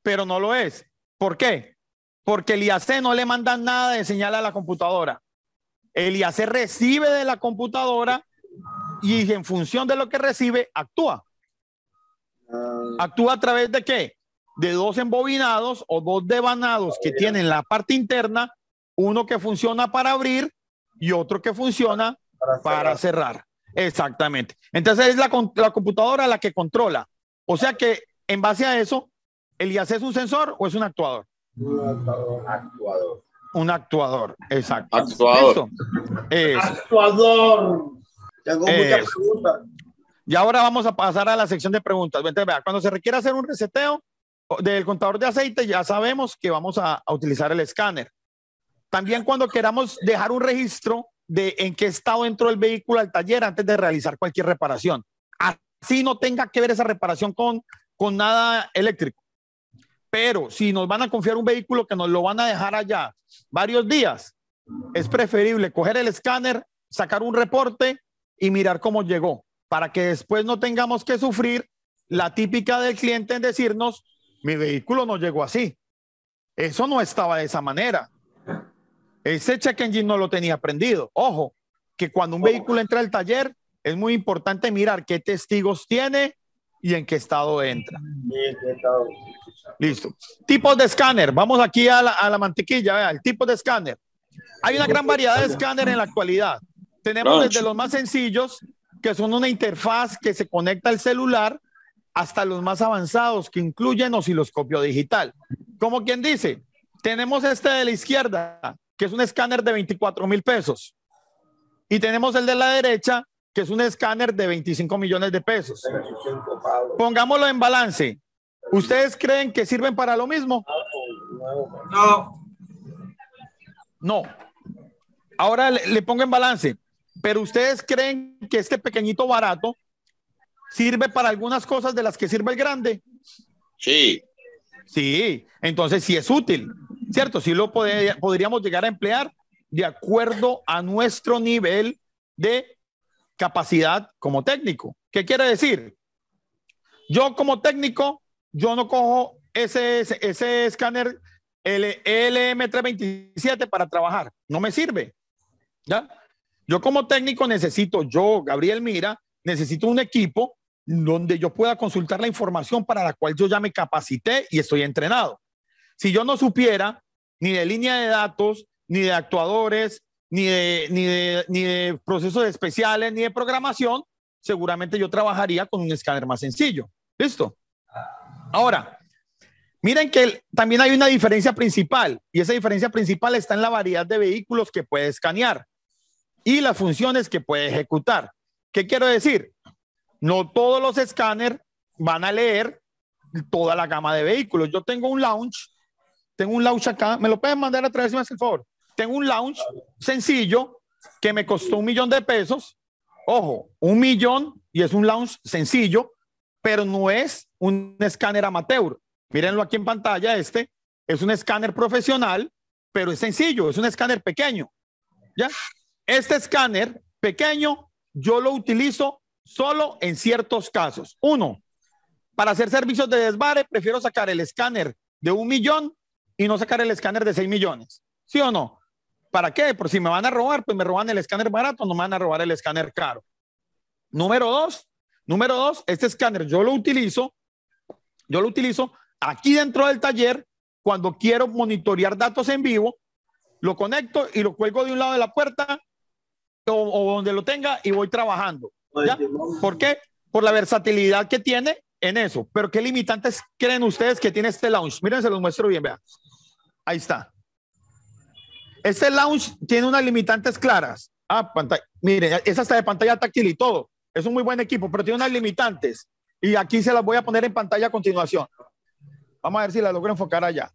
pero no lo es. ¿Por qué? Porque el IAC no le manda nada de señal a la computadora. El IAC recibe de la computadora y en función de lo que recibe, actúa. ¿Actúa a través de qué? De dos embobinados o dos devanados que tienen la parte interna, uno que funciona para abrir y otro que funciona para, cerrar. Exactamente. Entonces es la computadora la que controla. O sea que en base a eso, ¿Elías es un sensor o es un actuador? Un actuador. Un actuador, exacto. Actuador. Eso. Actuador. Tengo muchas preguntas. Y ahora vamos a pasar a la sección de preguntas. Cuando se requiere hacer un reseteo del contador de aceite, ya sabemos que vamos a, utilizar el escáner. También cuando queramos dejar un registro de en qué estado entró el vehículo al taller antes de realizar cualquier reparación. Así no tenga que ver esa reparación con, con nada eléctrico. Pero si nos van a confiar un vehículo que nos lo van a dejar allá varios días, es preferible coger el escáner, sacar un reporte y mirar cómo llegó, para que después no tengamos que sufrir la típica del cliente en decirnos, mi vehículo no llegó así. Eso no estaba de esa manera. Ese check engine no lo tenía prendido. Ojo, que cuando un vehículo entra al taller, es muy importante mirar qué testigos tiene y en qué estado entra. Listo. Tipos de escáner. Vamos aquí a la, mantequilla, vea, el tipo de escáner. Hay una gran variedad de escáner en la actualidad. Tenemos desde los más sencillos, que son una interfaz que se conecta al celular, hasta los más avanzados, que incluyen osciloscopio digital. Como quien dice, tenemos este de la izquierda, que es un escáner de 24 mil pesos. Y tenemos el de la derecha, que es un escáner de 25 millones de pesos. Pongámoslo en balance. ¿Ustedes creen que sirven para lo mismo? No. No. Ahora le, pongo en balance. Pero ustedes creen que este pequeñito barato sirve para algunas cosas de las que sirve el grande. Sí. Sí, entonces si es útil, ¿cierto? si lo podríamos llegar a emplear de acuerdo a nuestro nivel de capacidad como técnico. ¿Qué quiere decir? Yo como técnico yo no cojo ese, ese escáner LM327 para trabajar. No me sirve. ¿Ya? Yo como técnico necesito, yo, Gabriel Mira, necesito un equipo donde yo pueda consultar la información para la cual yo ya me capacité y estoy entrenado. Si yo no supiera ni de línea de datos, ni de actuadores, ni de, ni de, ni de procesos especiales, ni de programación, seguramente yo trabajaría con un escáner más sencillo. ¿Listo? Ah, Ahora, miren que también hay una diferencia principal y esa diferencia principal está en la variedad de vehículos que puede escanear y las funciones que puede ejecutar. ¿Qué quiero decir? No todos los escáneres van a leer toda la gama de vehículos. Yo tengo un launch, tengo un launch acá, me lo pueden mandar a través, de me favor. Tengo un launch sencillo que me costó un millón de pesos. Ojo, un millón y es un launch sencillo pero no es un escáner amateur. Mírenlo aquí en pantalla, este es un escáner profesional, pero es sencillo, es un escáner pequeño. ¿ya? Este escáner pequeño yo lo utilizo solo en ciertos casos. Uno, para hacer servicios de desvare, prefiero sacar el escáner de un millón y no sacar el escáner de seis millones. ¿Sí o no? ¿Para qué? Por si me van a robar, pues me roban el escáner barato, no me van a robar el escáner caro. Número dos, Número dos, este escáner yo lo utilizo, yo lo utilizo aquí dentro del taller cuando quiero monitorear datos en vivo, lo conecto y lo cuelgo de un lado de la puerta o, donde lo tenga y voy trabajando. ¿Por qué? Por la versatilidad que tiene en eso. Pero ¿qué limitantes creen ustedes que tiene este lounge? Miren, se los muestro bien, vean. Ahí está. Este lounge tiene unas limitantes claras. Ah, pantalla. Miren, esa está de pantalla táctil y todo es un muy buen equipo, pero tiene unas limitantes. Y aquí se las voy a poner en pantalla a continuación. Vamos a ver si la logro enfocar allá.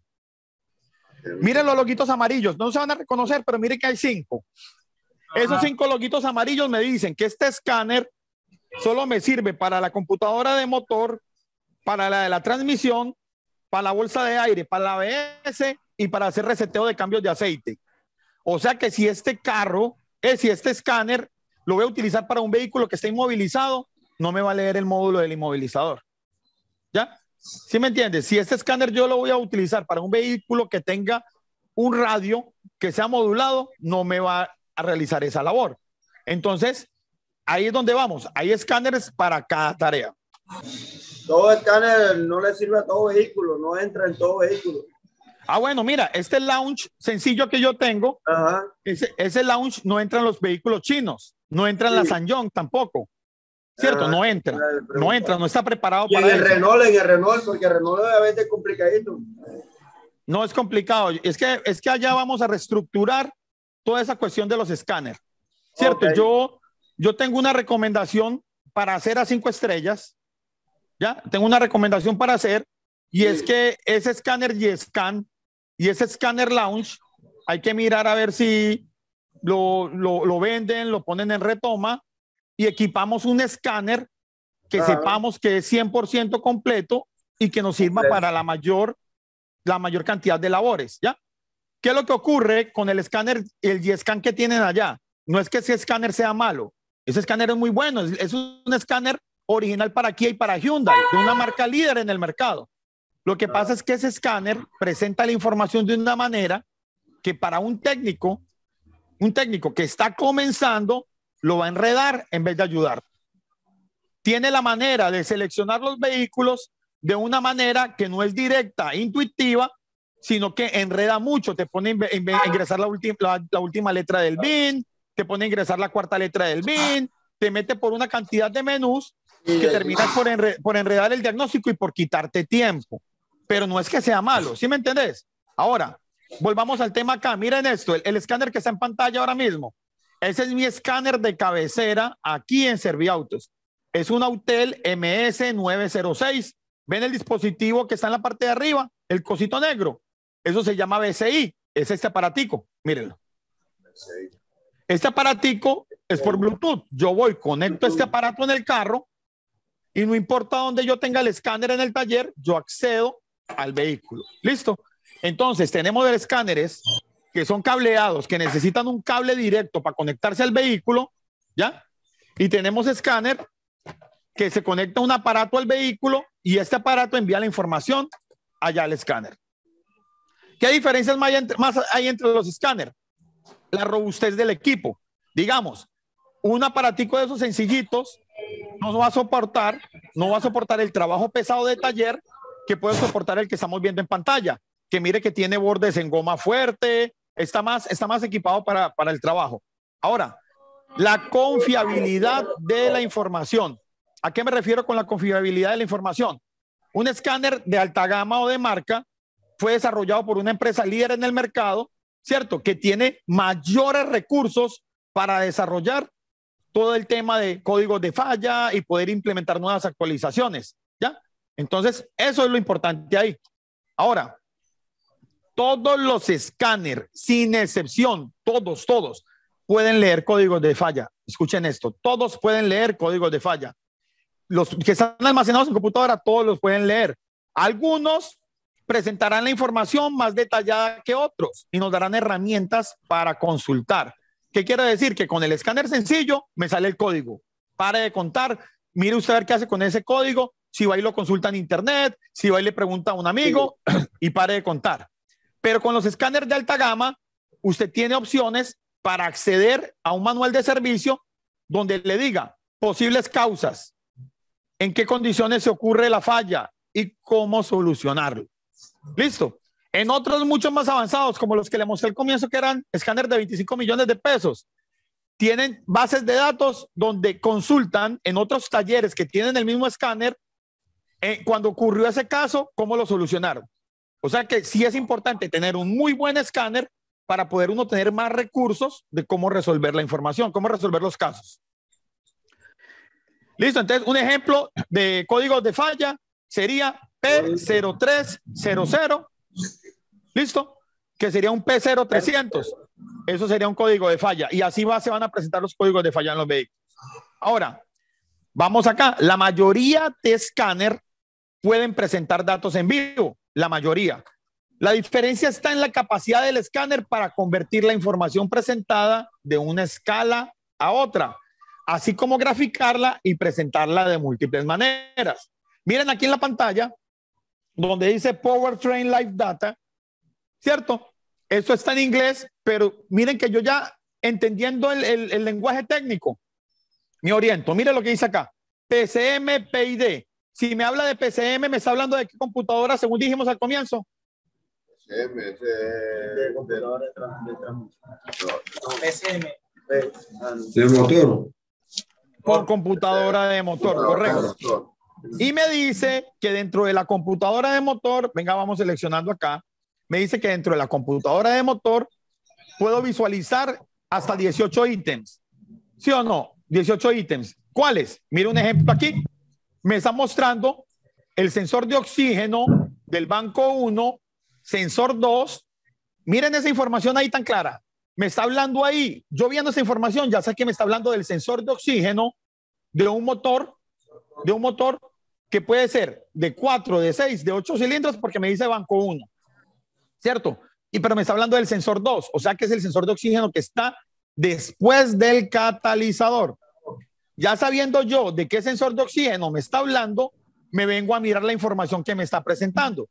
Miren los loguitos amarillos, no se van a reconocer, pero miren que hay cinco. Esos cinco loguitos amarillos me dicen que este escáner solo me sirve para la computadora de motor, para la de la transmisión, para la bolsa de aire, para la ABS y para hacer reseteo de cambios de aceite. O sea que si este carro, es eh, si este escáner lo voy a utilizar para un vehículo que esté inmovilizado, no me va a leer el módulo del inmovilizador. ¿Ya? ¿Sí me entiendes? Si este escáner yo lo voy a utilizar para un vehículo que tenga un radio que sea modulado, no me va a realizar esa labor. Entonces, ahí es donde vamos. Hay escáneres para cada tarea. Todo escáner no le sirve a todo vehículo, no entra en todo vehículo. Ah, bueno, mira, este launch sencillo que yo tengo, Ese, ese launch no entra en los vehículos chinos. No entra en la San tampoco. ¿Cierto? Ah, no entra. No entra, no está preparado para. En el Renault, en el Renault, porque el Renault a veces complicadito. No es complicado. Es que, es que allá vamos a reestructurar toda esa cuestión de los escáneres. ¿Cierto? Yo, yo tengo una recomendación para hacer a cinco estrellas. Ya, tengo una recomendación para hacer. Y es que ese escáner y scan y ese escáner lounge, hay que mirar a ver si lo, venden, lo ponen en retoma y equipamos un escáner que sepamos que es 100% completo y que nos sirva para la mayor, la mayor cantidad de labores, ¿ya? ¿Qué es lo que ocurre con el escáner, el G-Scan que tienen allá? No es que ese escáner sea malo, ese escáner es muy bueno, es, es un escáner original para Kia y para Hyundai, de una marca líder en el mercado. Lo que pasa es que ese escáner presenta la información de una manera que para un técnico un técnico que está comenzando lo va a enredar en vez de ayudar. Tiene la manera de seleccionar los vehículos de una manera que no es directa, intuitiva, sino que enreda mucho. Te pone a ingresar la, última la última letra del BIN, te pone a ingresar la cuarta letra del BIN, te mete por una cantidad de menús que terminas por, por enredar el diagnóstico y por quitarte tiempo. Pero no es que sea malo, ¿sí me entendés? Ahora, Volvamos al tema acá. Miren esto, el, escáner que está en pantalla ahora mismo. Ese es mi escáner de cabecera aquí en Serviautos. Es un Autel MS906. Ven el dispositivo que está en la parte de arriba, el cosito negro. Eso se llama BCI. Es este aparatico. Mírenlo. Este aparatico es por Bluetooth. Yo voy, conecto este aparato en el carro y no importa dónde yo tenga el escáner en el taller, yo accedo al vehículo. ¿Listo? Entonces, tenemos escáneres que son cableados, que necesitan un cable directo para conectarse al vehículo, ¿ya? Y tenemos escáner que se conecta un aparato al vehículo y este aparato envía la información allá al escáner. ¿Qué diferencias más hay entre, los escáneres? La robustez del equipo. Digamos, un aparatico de esos sencillitos no va a soportar, no va a soportar el trabajo pesado de taller que puede soportar el que estamos viendo en pantalla que mire que tiene bordes en goma fuerte, está más, está más equipado para, para el trabajo. Ahora, la confiabilidad de la información. ¿A qué me refiero con la confiabilidad de la información? Un escáner de alta gama o de marca fue desarrollado por una empresa líder en el mercado, ¿cierto? Que tiene mayores recursos para desarrollar todo el tema de códigos de falla y poder implementar nuevas actualizaciones, ¿ya? Entonces, eso es lo importante ahí. Ahora, todos los escáneres, sin excepción, todos, todos, pueden leer códigos de falla. Escuchen esto, todos pueden leer códigos de falla. Los que están almacenados en computadora, todos los pueden leer. Algunos presentarán la información más detallada que otros y nos darán herramientas para consultar. ¿Qué quiere decir? Que con el escáner sencillo me sale el código. Pare de contar, mire usted a ver qué hace con ese código, si va y lo consulta en internet, si va y le pregunta a un amigo y pare de contar. Pero con los escáneres de alta gama, usted tiene opciones para acceder a un manual de servicio donde le diga posibles causas, en qué condiciones se ocurre la falla y cómo solucionarlo. Listo. En otros mucho más avanzados, como los que le mostré al comienzo, que eran escáneres de 25 millones de pesos, tienen bases de datos donde consultan en otros talleres que tienen el mismo escáner eh, cuando ocurrió ese caso, cómo lo solucionaron. O sea que sí es importante tener un muy buen escáner para poder uno tener más recursos de cómo resolver la información, cómo resolver los casos. Listo, entonces un ejemplo de códigos de falla sería P0300. ¿Listo? Que sería un P0300. Eso sería un código de falla. Y así va, se van a presentar los códigos de falla en los vehículos. Ahora, vamos acá. La mayoría de escáner pueden presentar datos en vivo la mayoría. La diferencia está en la capacidad del escáner para convertir la información presentada de una escala a otra, así como graficarla y presentarla de múltiples maneras. Miren aquí en la pantalla donde dice Power Train Live Data, ¿cierto? Eso está en inglés, pero miren que yo ya entendiendo el, lenguaje técnico, me oriento. Miren lo que dice acá. PCM PID si me habla de PCM, me está hablando de qué computadora, según dijimos al comienzo. PCM, es de, computadora de, PCM. De motor. Por computadora de motor, correcto. Y me dice que dentro de la computadora de motor, venga, vamos seleccionando acá, me dice que dentro de la computadora de motor puedo visualizar hasta 18 ítems. ¿Sí o no? 18 ítems. ¿Cuáles? Mira un ejemplo aquí me está mostrando el sensor de oxígeno del banco 1, sensor 2. Miren esa información ahí tan clara. Me está hablando ahí. Yo viendo esa información ya sé que me está hablando del sensor de oxígeno de un motor, de un motor que puede ser de 4, de 6, de 8 cilindros porque me dice banco 1. ¿Cierto? Y pero me está hablando del sensor 2, o sea que es el sensor de oxígeno que está después del catalizador ya sabiendo yo de qué sensor de oxígeno me está hablando, me vengo a mirar la información que me está presentando.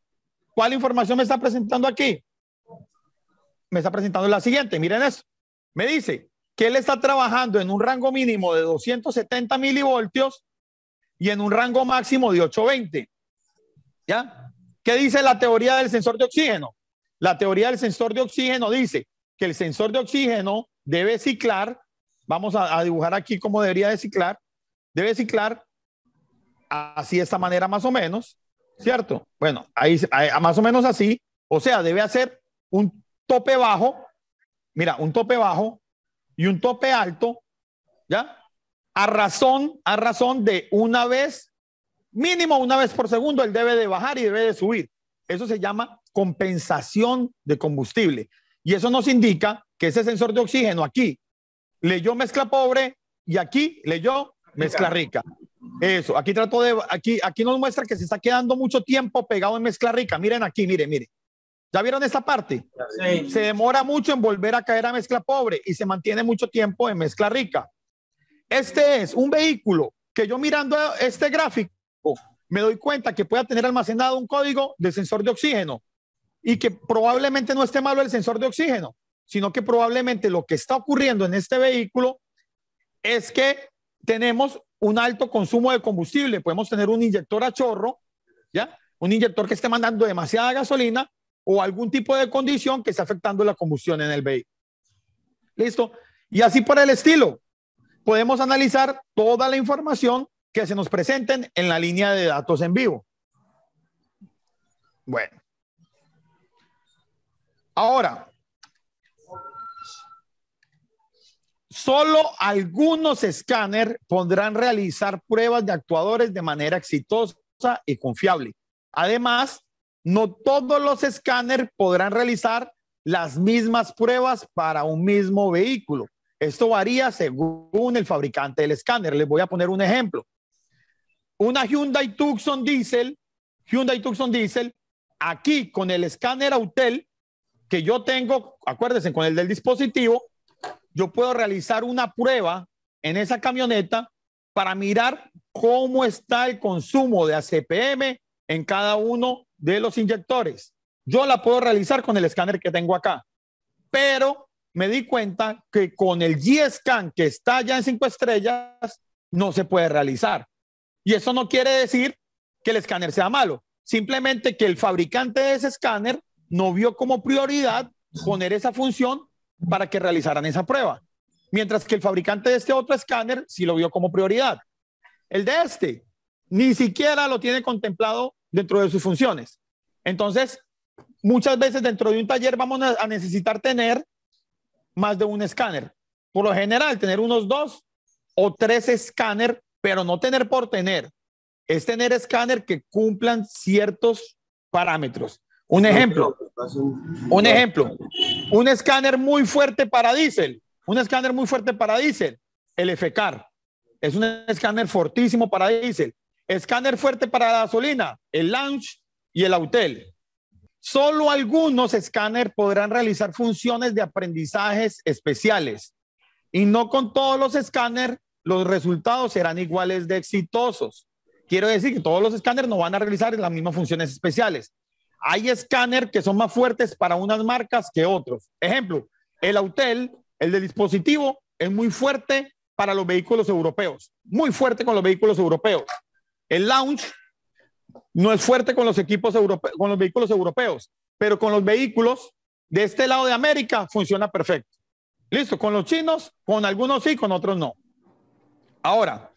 ¿Cuál información me está presentando aquí? Me está presentando la siguiente, miren eso. Me dice que él está trabajando en un rango mínimo de 270 milivoltios y en un rango máximo de 820. ¿Ya? ¿Qué dice la teoría del sensor de oxígeno? La teoría del sensor de oxígeno dice que el sensor de oxígeno debe ciclar Vamos a, dibujar aquí cómo debería de ciclar. Debe ciclar así, de esta manera más o menos, ¿cierto? Bueno, ahí, más o menos así. O sea, debe hacer un tope bajo, mira, un tope bajo y un tope alto, ¿ya? A razón, a razón de una vez, mínimo una vez por segundo, él debe de bajar y debe de subir. Eso se llama compensación de combustible. Y eso nos indica que ese sensor de oxígeno aquí leyó mezcla pobre y aquí leyó mezcla rica. Eso, aquí trato de, aquí, aquí nos muestra que se está quedando mucho tiempo pegado en mezcla rica. Miren aquí, miren, miren. ¿Ya vieron esta parte? Se demora mucho en volver a caer a mezcla pobre y se mantiene mucho tiempo en mezcla rica. Este es un vehículo que yo mirando este gráfico me doy cuenta que pueda tener almacenado un código de sensor de oxígeno y que probablemente no esté malo el sensor de oxígeno sino que probablemente lo que está ocurriendo en este vehículo es que tenemos un alto consumo de combustible. Podemos tener un inyector a chorro, ¿ya? Un inyector que esté mandando demasiada gasolina o algún tipo de condición que está afectando la combustión en el vehículo. ¿Listo? Y así por el estilo. Podemos analizar toda la información que se nos presenten en la línea de datos en vivo. Bueno. Ahora, Solo algunos escáner podrán realizar pruebas de actuadores de manera exitosa y confiable. Además, no todos los escáner podrán realizar las mismas pruebas para un mismo vehículo. Esto varía según el fabricante del escáner. Les voy a poner un ejemplo. Una Hyundai Tucson Diesel, Hyundai Tucson Diesel, aquí con el escáner Autel que yo tengo, acuérdense, con el del dispositivo, yo puedo realizar una prueba en esa camioneta para mirar cómo está el consumo de ACPM en cada uno de los inyectores. Yo la puedo realizar con el escáner que tengo acá, pero me di cuenta que con el G-Scan que está ya en cinco estrellas, no se puede realizar. Y eso no quiere decir que el escáner sea malo, simplemente que el fabricante de ese escáner no vio como prioridad poner esa función para que realizaran esa prueba. Mientras que el fabricante de este otro escáner sí lo vio como prioridad. El de este ni siquiera lo tiene contemplado dentro de sus funciones. Entonces, muchas veces dentro de un taller vamos a necesitar tener más de un escáner. Por lo general, tener unos dos o tres escáner, pero no tener por tener. Es tener escáner que cumplan ciertos parámetros. Un ejemplo, un ejemplo, un escáner muy fuerte para diésel, un escáner muy fuerte para diésel, el FCAR, es un escáner fortísimo para diésel, escáner fuerte para gasolina, el Launch y el Autel. Solo algunos escáner podrán realizar funciones de aprendizajes especiales y no con todos los escáneres los resultados serán iguales de exitosos. Quiero decir que todos los escáneres no van a realizar las mismas funciones especiales hay escáner que son más fuertes para unas marcas que otros. Ejemplo, el Autel, el de dispositivo, es muy fuerte para los vehículos europeos, muy fuerte con los vehículos europeos. El Launch no es fuerte con los equipos con los vehículos europeos, pero con los vehículos de este lado de América funciona perfecto. Listo, con los chinos, con algunos sí, con otros no. Ahora,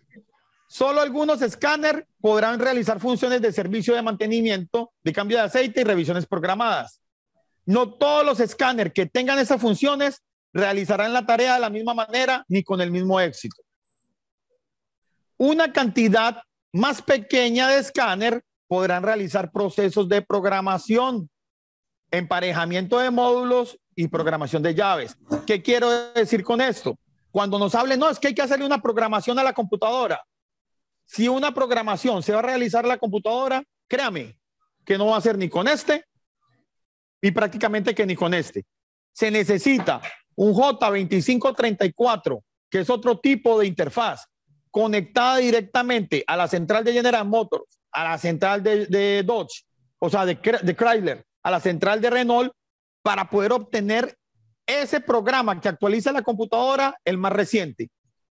Solo algunos escáner podrán realizar funciones de servicio de mantenimiento, de cambio de aceite y revisiones programadas. No todos los escáner que tengan esas funciones realizarán la tarea de la misma manera ni con el mismo éxito. Una cantidad más pequeña de escáner podrán realizar procesos de programación, emparejamiento de módulos y programación de llaves. ¿Qué quiero decir con esto? Cuando nos hablen, no, es que hay que hacerle una programación a la computadora si una programación se va a realizar en la computadora, créame que no va a ser ni con este, y prácticamente que ni con este. Se necesita un J2534, que es otro tipo de interfaz, conectada directamente a la central de General Motors, a la central de, Dodge, o sea, de, Chrysler, a la central de Renault, para poder obtener ese programa que actualiza la computadora, el más reciente.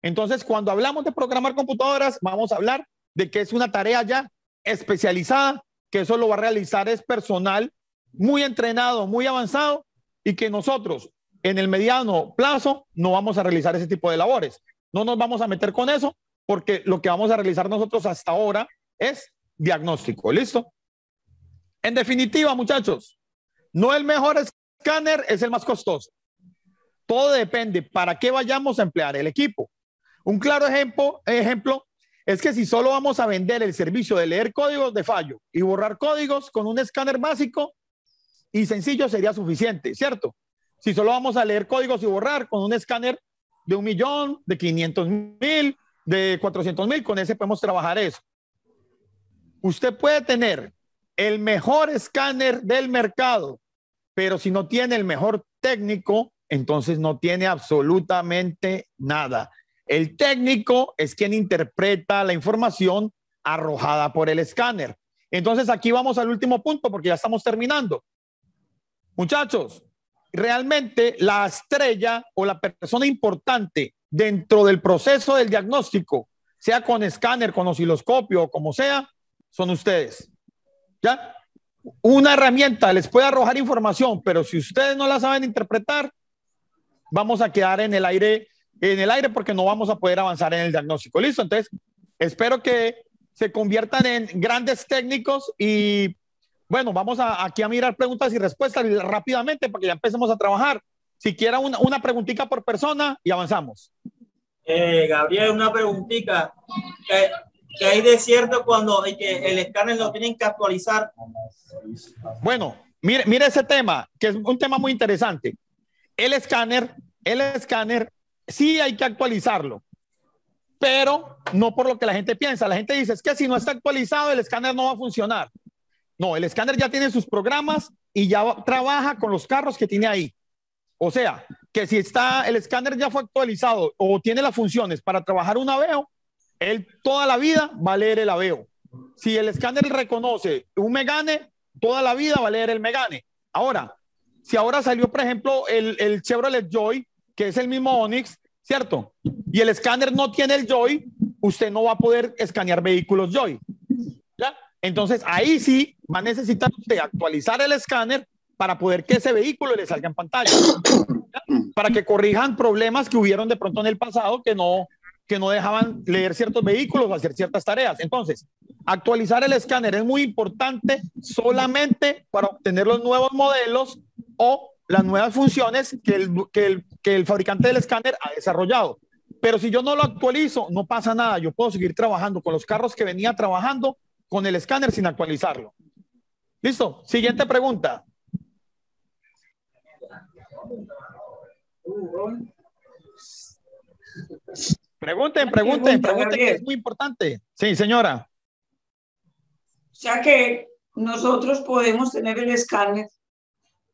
Entonces, cuando hablamos de programar computadoras, vamos a hablar de que es una tarea ya especializada, que eso lo va a realizar es personal muy entrenado, muy avanzado y que nosotros en el mediano plazo no vamos a realizar ese tipo de labores. No nos vamos a meter con eso porque lo que vamos a realizar nosotros hasta ahora es diagnóstico, ¿listo? En definitiva, muchachos, no el mejor escáner es el más costoso. Todo depende para qué vayamos a emplear el equipo. Un claro ejemplo, es que si solo vamos a vender el servicio de leer códigos de fallo y borrar códigos con un escáner básico y sencillo sería suficiente, ¿cierto? Si solo vamos a leer códigos y borrar con un escáner de un millón, de 500 mil, de 400 mil, con ese podemos trabajar eso. Usted puede tener el mejor escáner del mercado, pero si no tiene el mejor técnico, entonces no tiene absolutamente nada. El técnico es quien interpreta la información arrojada por el escáner. Entonces aquí vamos al último punto porque ya estamos terminando. Muchachos, realmente la estrella o la persona importante dentro del proceso del diagnóstico, sea con escáner, con osciloscopio o como sea, son ustedes. ¿Ya? Una herramienta les puede arrojar información, pero si ustedes no la saben interpretar, vamos a quedar en el aire en el aire porque no vamos a poder avanzar en el diagnóstico. Listo, entonces espero que se conviertan en grandes técnicos y bueno, vamos aquí a mirar preguntas y respuestas rápidamente para que ya empecemos a trabajar. Siquiera una, una preguntita por persona y avanzamos. Eh, Gabriel, una preguntita. ¿Qué que hay de cierto cuando hay que el escáner lo tienen que actualizar? Bueno, mire, mire ese tema, que es un tema muy interesante. El escáner, el escáner sí hay que actualizarlo, pero no por lo que la gente piensa. La gente dice, es que si no está actualizado, el escáner no va a funcionar. No, el escáner ya tiene sus programas y ya trabaja con los carros que tiene ahí. O sea, que si está el escáner ya fue actualizado o tiene las funciones para trabajar un aveo, él toda la vida va a leer el aveo. Si el escáner reconoce un Megane, toda la vida va a leer el Megane. Ahora, si ahora salió, por ejemplo, el, el Chevrolet Joy, que es el mismo Onix, ¿cierto? Y el escáner no tiene el Joy, usted no va a poder escanear vehículos Joy. Entonces ahí sí va a necesitar actualizar el escáner para poder que ese vehículo le salga en pantalla. Para que corrijan problemas que hubieron de pronto en el pasado que no, que no dejaban leer ciertos vehículos o hacer ciertas tareas. Entonces, actualizar el escáner es muy importante solamente para obtener los nuevos modelos o las nuevas funciones que el, que fabricante del escáner ha desarrollado. Pero si yo no lo actualizo, no pasa nada. Yo puedo seguir trabajando con los carros que venía trabajando con el escáner sin actualizarlo. Listo. Siguiente pregunta. Pregunten, pregunten, pregunten, que es muy importante. Sí, señora. O sea que nosotros podemos tener el escáner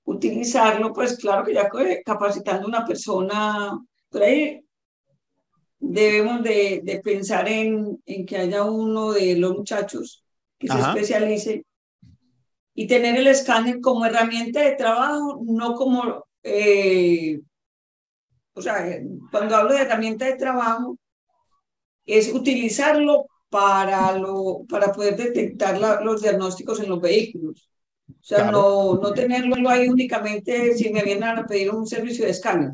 utilizarlo, pues claro que ya eh, capacitando a una persona, por ahí debemos de, de pensar en, en, que haya uno de los muchachos que se especialice y tener el escáner como herramienta de trabajo, no como, eh, o sea, eh, cuando hablo de herramienta de trabajo, es utilizarlo para, lo, para poder detectar los diagnósticos en los vehículos. O sea, no, no tenerlo ahí únicamente si me vienen a pedir un servicio de escáner.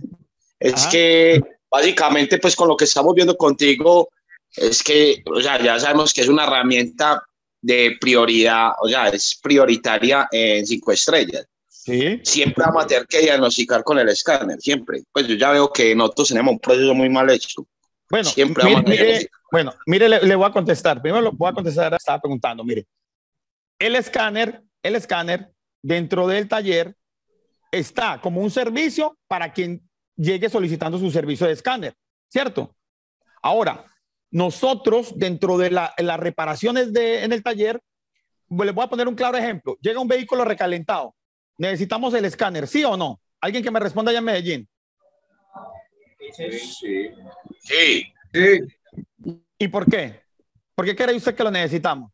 Es que básicamente, pues con lo que estamos viendo contigo, es que, o sea, ya sabemos que es una herramienta de prioridad, o sea, es prioritaria en cinco estrellas. ¿Sí? Siempre vamos a tener que diagnosticar con el escáner, siempre. Pues yo ya veo que nosotros tenemos un proceso muy mal hecho. Bueno, siempre mire, bueno, mire le, le, voy a contestar. Primero lo voy a contestar, estaba preguntando, mire. El escáner el escáner dentro del taller está como un servicio para quien llegue solicitando su servicio de escáner, ¿cierto? Ahora, nosotros dentro de las reparaciones en el taller, pues, les voy a poner un claro ejemplo. Llega un vehículo recalentado, necesitamos el escáner, ¿sí o no? Alguien que me responda allá en Medellín. Sí. Sí. sí. ¿Y por qué? ¿Por qué cree usted que lo necesitamos?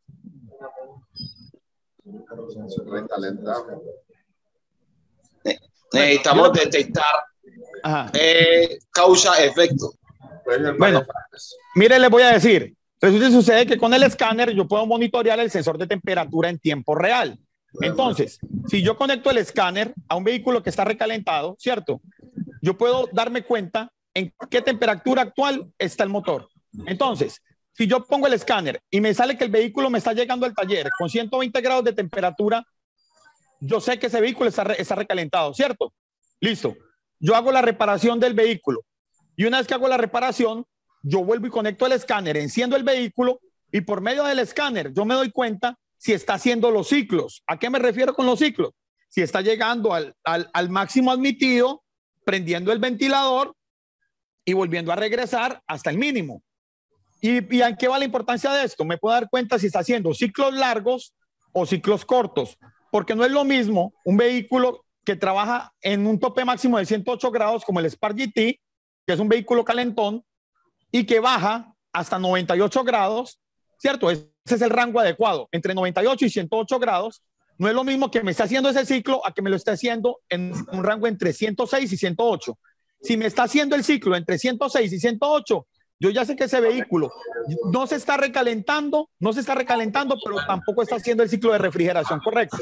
Necesitamos detectar eh, causa-efecto. Pues, bueno, mire, les voy a decir. Resulta sucede que con el escáner yo puedo monitorear el sensor de temperatura en tiempo real. Entonces, si yo conecto el escáner a un vehículo que está recalentado, ¿cierto? Yo puedo darme cuenta en qué temperatura actual está el motor. Entonces, si yo pongo el escáner y me sale que el vehículo me está llegando al taller con 120 grados de temperatura, yo sé que ese vehículo está, recalentado, ¿cierto? Listo. Yo hago la reparación del vehículo. Y una vez que hago la reparación, yo vuelvo y conecto el escáner, enciendo el vehículo y por medio del escáner yo me doy cuenta si está haciendo los ciclos. ¿A qué me refiero con los ciclos? Si está llegando al máximo admitido, prendiendo el ventilador y volviendo a regresar hasta el mínimo. ¿Y, ¿Y en qué va la importancia de esto? Me puedo dar cuenta si está haciendo ciclos largos o ciclos cortos, porque no es lo mismo un vehículo que trabaja en un tope máximo de 108 grados como el Spark GT, que es un vehículo calentón, y que baja hasta 98 grados, ¿cierto? Ese es el rango adecuado, entre 98 y 108 grados. No es lo mismo que me está haciendo ese ciclo a que me lo esté haciendo en un rango entre 106 y 108. Si me está haciendo el ciclo entre 106 y 108, yo ya sé que ese vehículo no se está recalentando, no se está recalentando, pero tampoco está haciendo el ciclo de refrigeración correcto.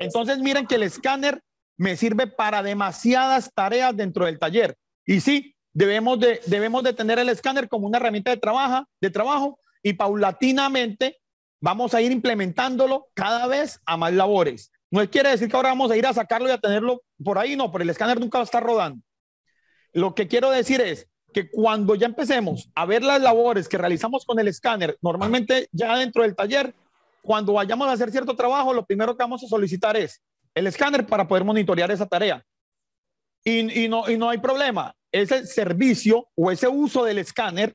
Entonces, miren que el escáner me sirve para demasiadas tareas dentro del taller. Y sí, debemos de, debemos de tener el escáner como una herramienta de, trabajo, de trabajo y paulatinamente vamos a ir implementándolo cada vez a más labores. No quiere decir que ahora vamos a ir a sacarlo y a tenerlo por ahí, no, pero el escáner nunca va a estar rodando. Lo que quiero decir es, que cuando ya empecemos a ver las labores que realizamos con el escáner, normalmente ya dentro del taller, cuando vayamos a hacer cierto trabajo, lo primero que vamos a solicitar es el escáner para poder monitorear esa tarea. Y, no, y no hay problema. Ese servicio o ese uso del escáner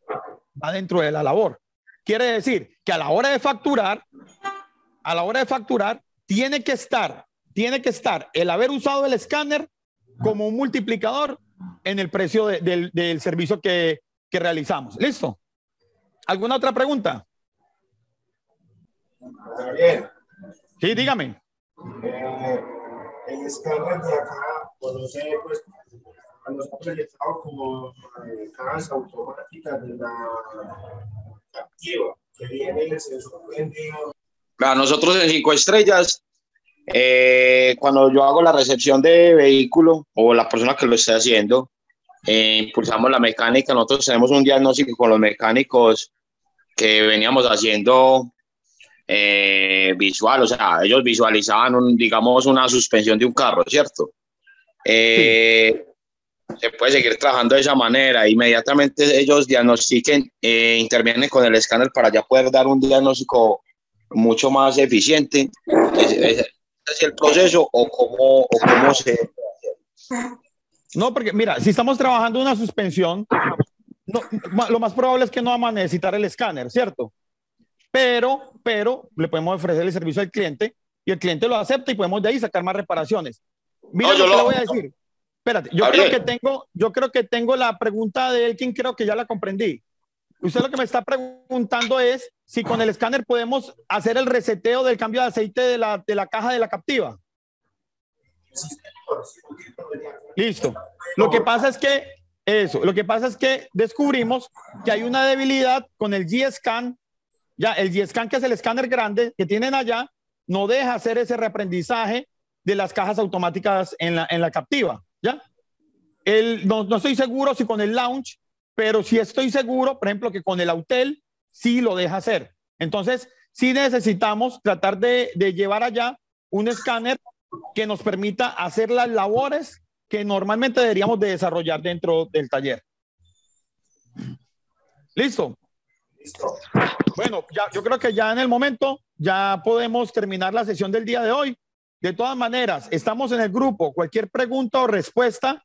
va dentro de la labor. Quiere decir que a la hora de facturar, a la hora de facturar, tiene que estar, tiene que estar el haber usado el escáner como un multiplicador en el precio de, del, del, servicio que, que realizamos. ¿Listo? ¿Alguna otra pregunta? Bien. Sí, dígame. Eh, el escáner de acá, cuando se pues, a los proyectado como eh, cajas automáticas de la activa que viene el sensor vendido. A nosotros en cinco estrellas eh, cuando yo hago la recepción de vehículo o la persona que lo esté haciendo, eh, impulsamos la mecánica. Nosotros tenemos un diagnóstico con los mecánicos que veníamos haciendo eh, visual, o sea, ellos visualizaban, digamos, una suspensión de un carro, ¿cierto? Se puede seguir trabajando de esa manera. Inmediatamente ellos diagnostiquen, intervienen con el escáner para ya poder dar un diagnóstico mucho más eficiente el proceso o cómo, o cómo se... No, porque mira, si estamos trabajando una suspensión, lo más probable es que no vamos a necesitar el escáner, ¿cierto? Pero, pero le podemos ofrecer el servicio al cliente y el cliente lo acepta y podemos de ahí sacar más reparaciones. Mira yo lo que voy a decir. Espérate, yo creo, que tengo, yo creo que tengo la pregunta de él, quien creo que ya la comprendí. Usted lo que me está preguntando es si con el escáner podemos hacer el reseteo del cambio de aceite de la, caja de la captiva. Listo. Lo que pasa es que eso, lo que pasa es que descubrimos que hay una debilidad con el G-Scan, ya el G-Scan que es el escáner grande que tienen allá, no deja hacer ese reaprendizaje de las cajas automáticas en la, en la captiva, ¿ya? no, no estoy seguro si con el launch pero si estoy seguro, por ejemplo, que con el autel sí lo deja hacer. Entonces, sí necesitamos tratar de, llevar allá un escáner que nos permita hacer las labores que normalmente deberíamos de desarrollar dentro del taller. ¿Listo? Listo. Bueno, yo creo que ya en el momento ya podemos terminar la sesión del día de hoy. De todas maneras, estamos en el grupo. Cualquier pregunta o respuesta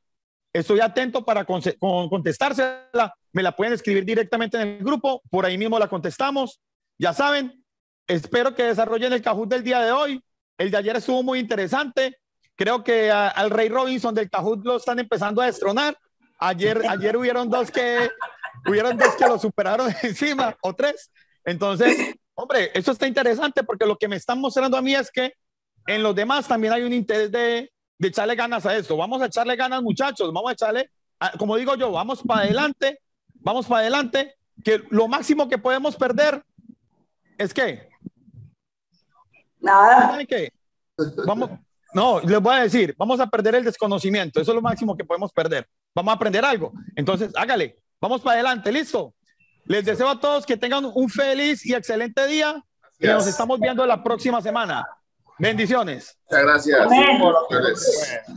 Estoy atento para contestársela. Me la pueden escribir directamente en el grupo. Por ahí mismo la contestamos. Ya saben, espero que desarrollen el Cajut del día de hoy. El de ayer estuvo muy interesante. Creo que al Rey Robinson del Cajut lo están empezando a destronar. Ayer, ayer hubieron dos que hubieron dos que lo superaron encima o tres. Entonces, hombre, eso está interesante porque lo que me están mostrando a mí es que en los demás también hay un interés de, de echarle ganas a esto. Vamos a echarle ganas, muchachos. Vamos a echarle, como digo yo, vamos para adelante, vamos para adelante, que lo máximo que podemos perder es que... Nada. Qué? Vamos, no, les voy a decir, vamos a perder el desconocimiento. Eso es lo máximo que podemos perder. Vamos a aprender algo. Entonces, hágale. Vamos para adelante. Listo. Les deseo a todos que tengan un feliz y excelente día. Y nos estamos viendo la próxima semana. Bendiciones. Muchas gracias.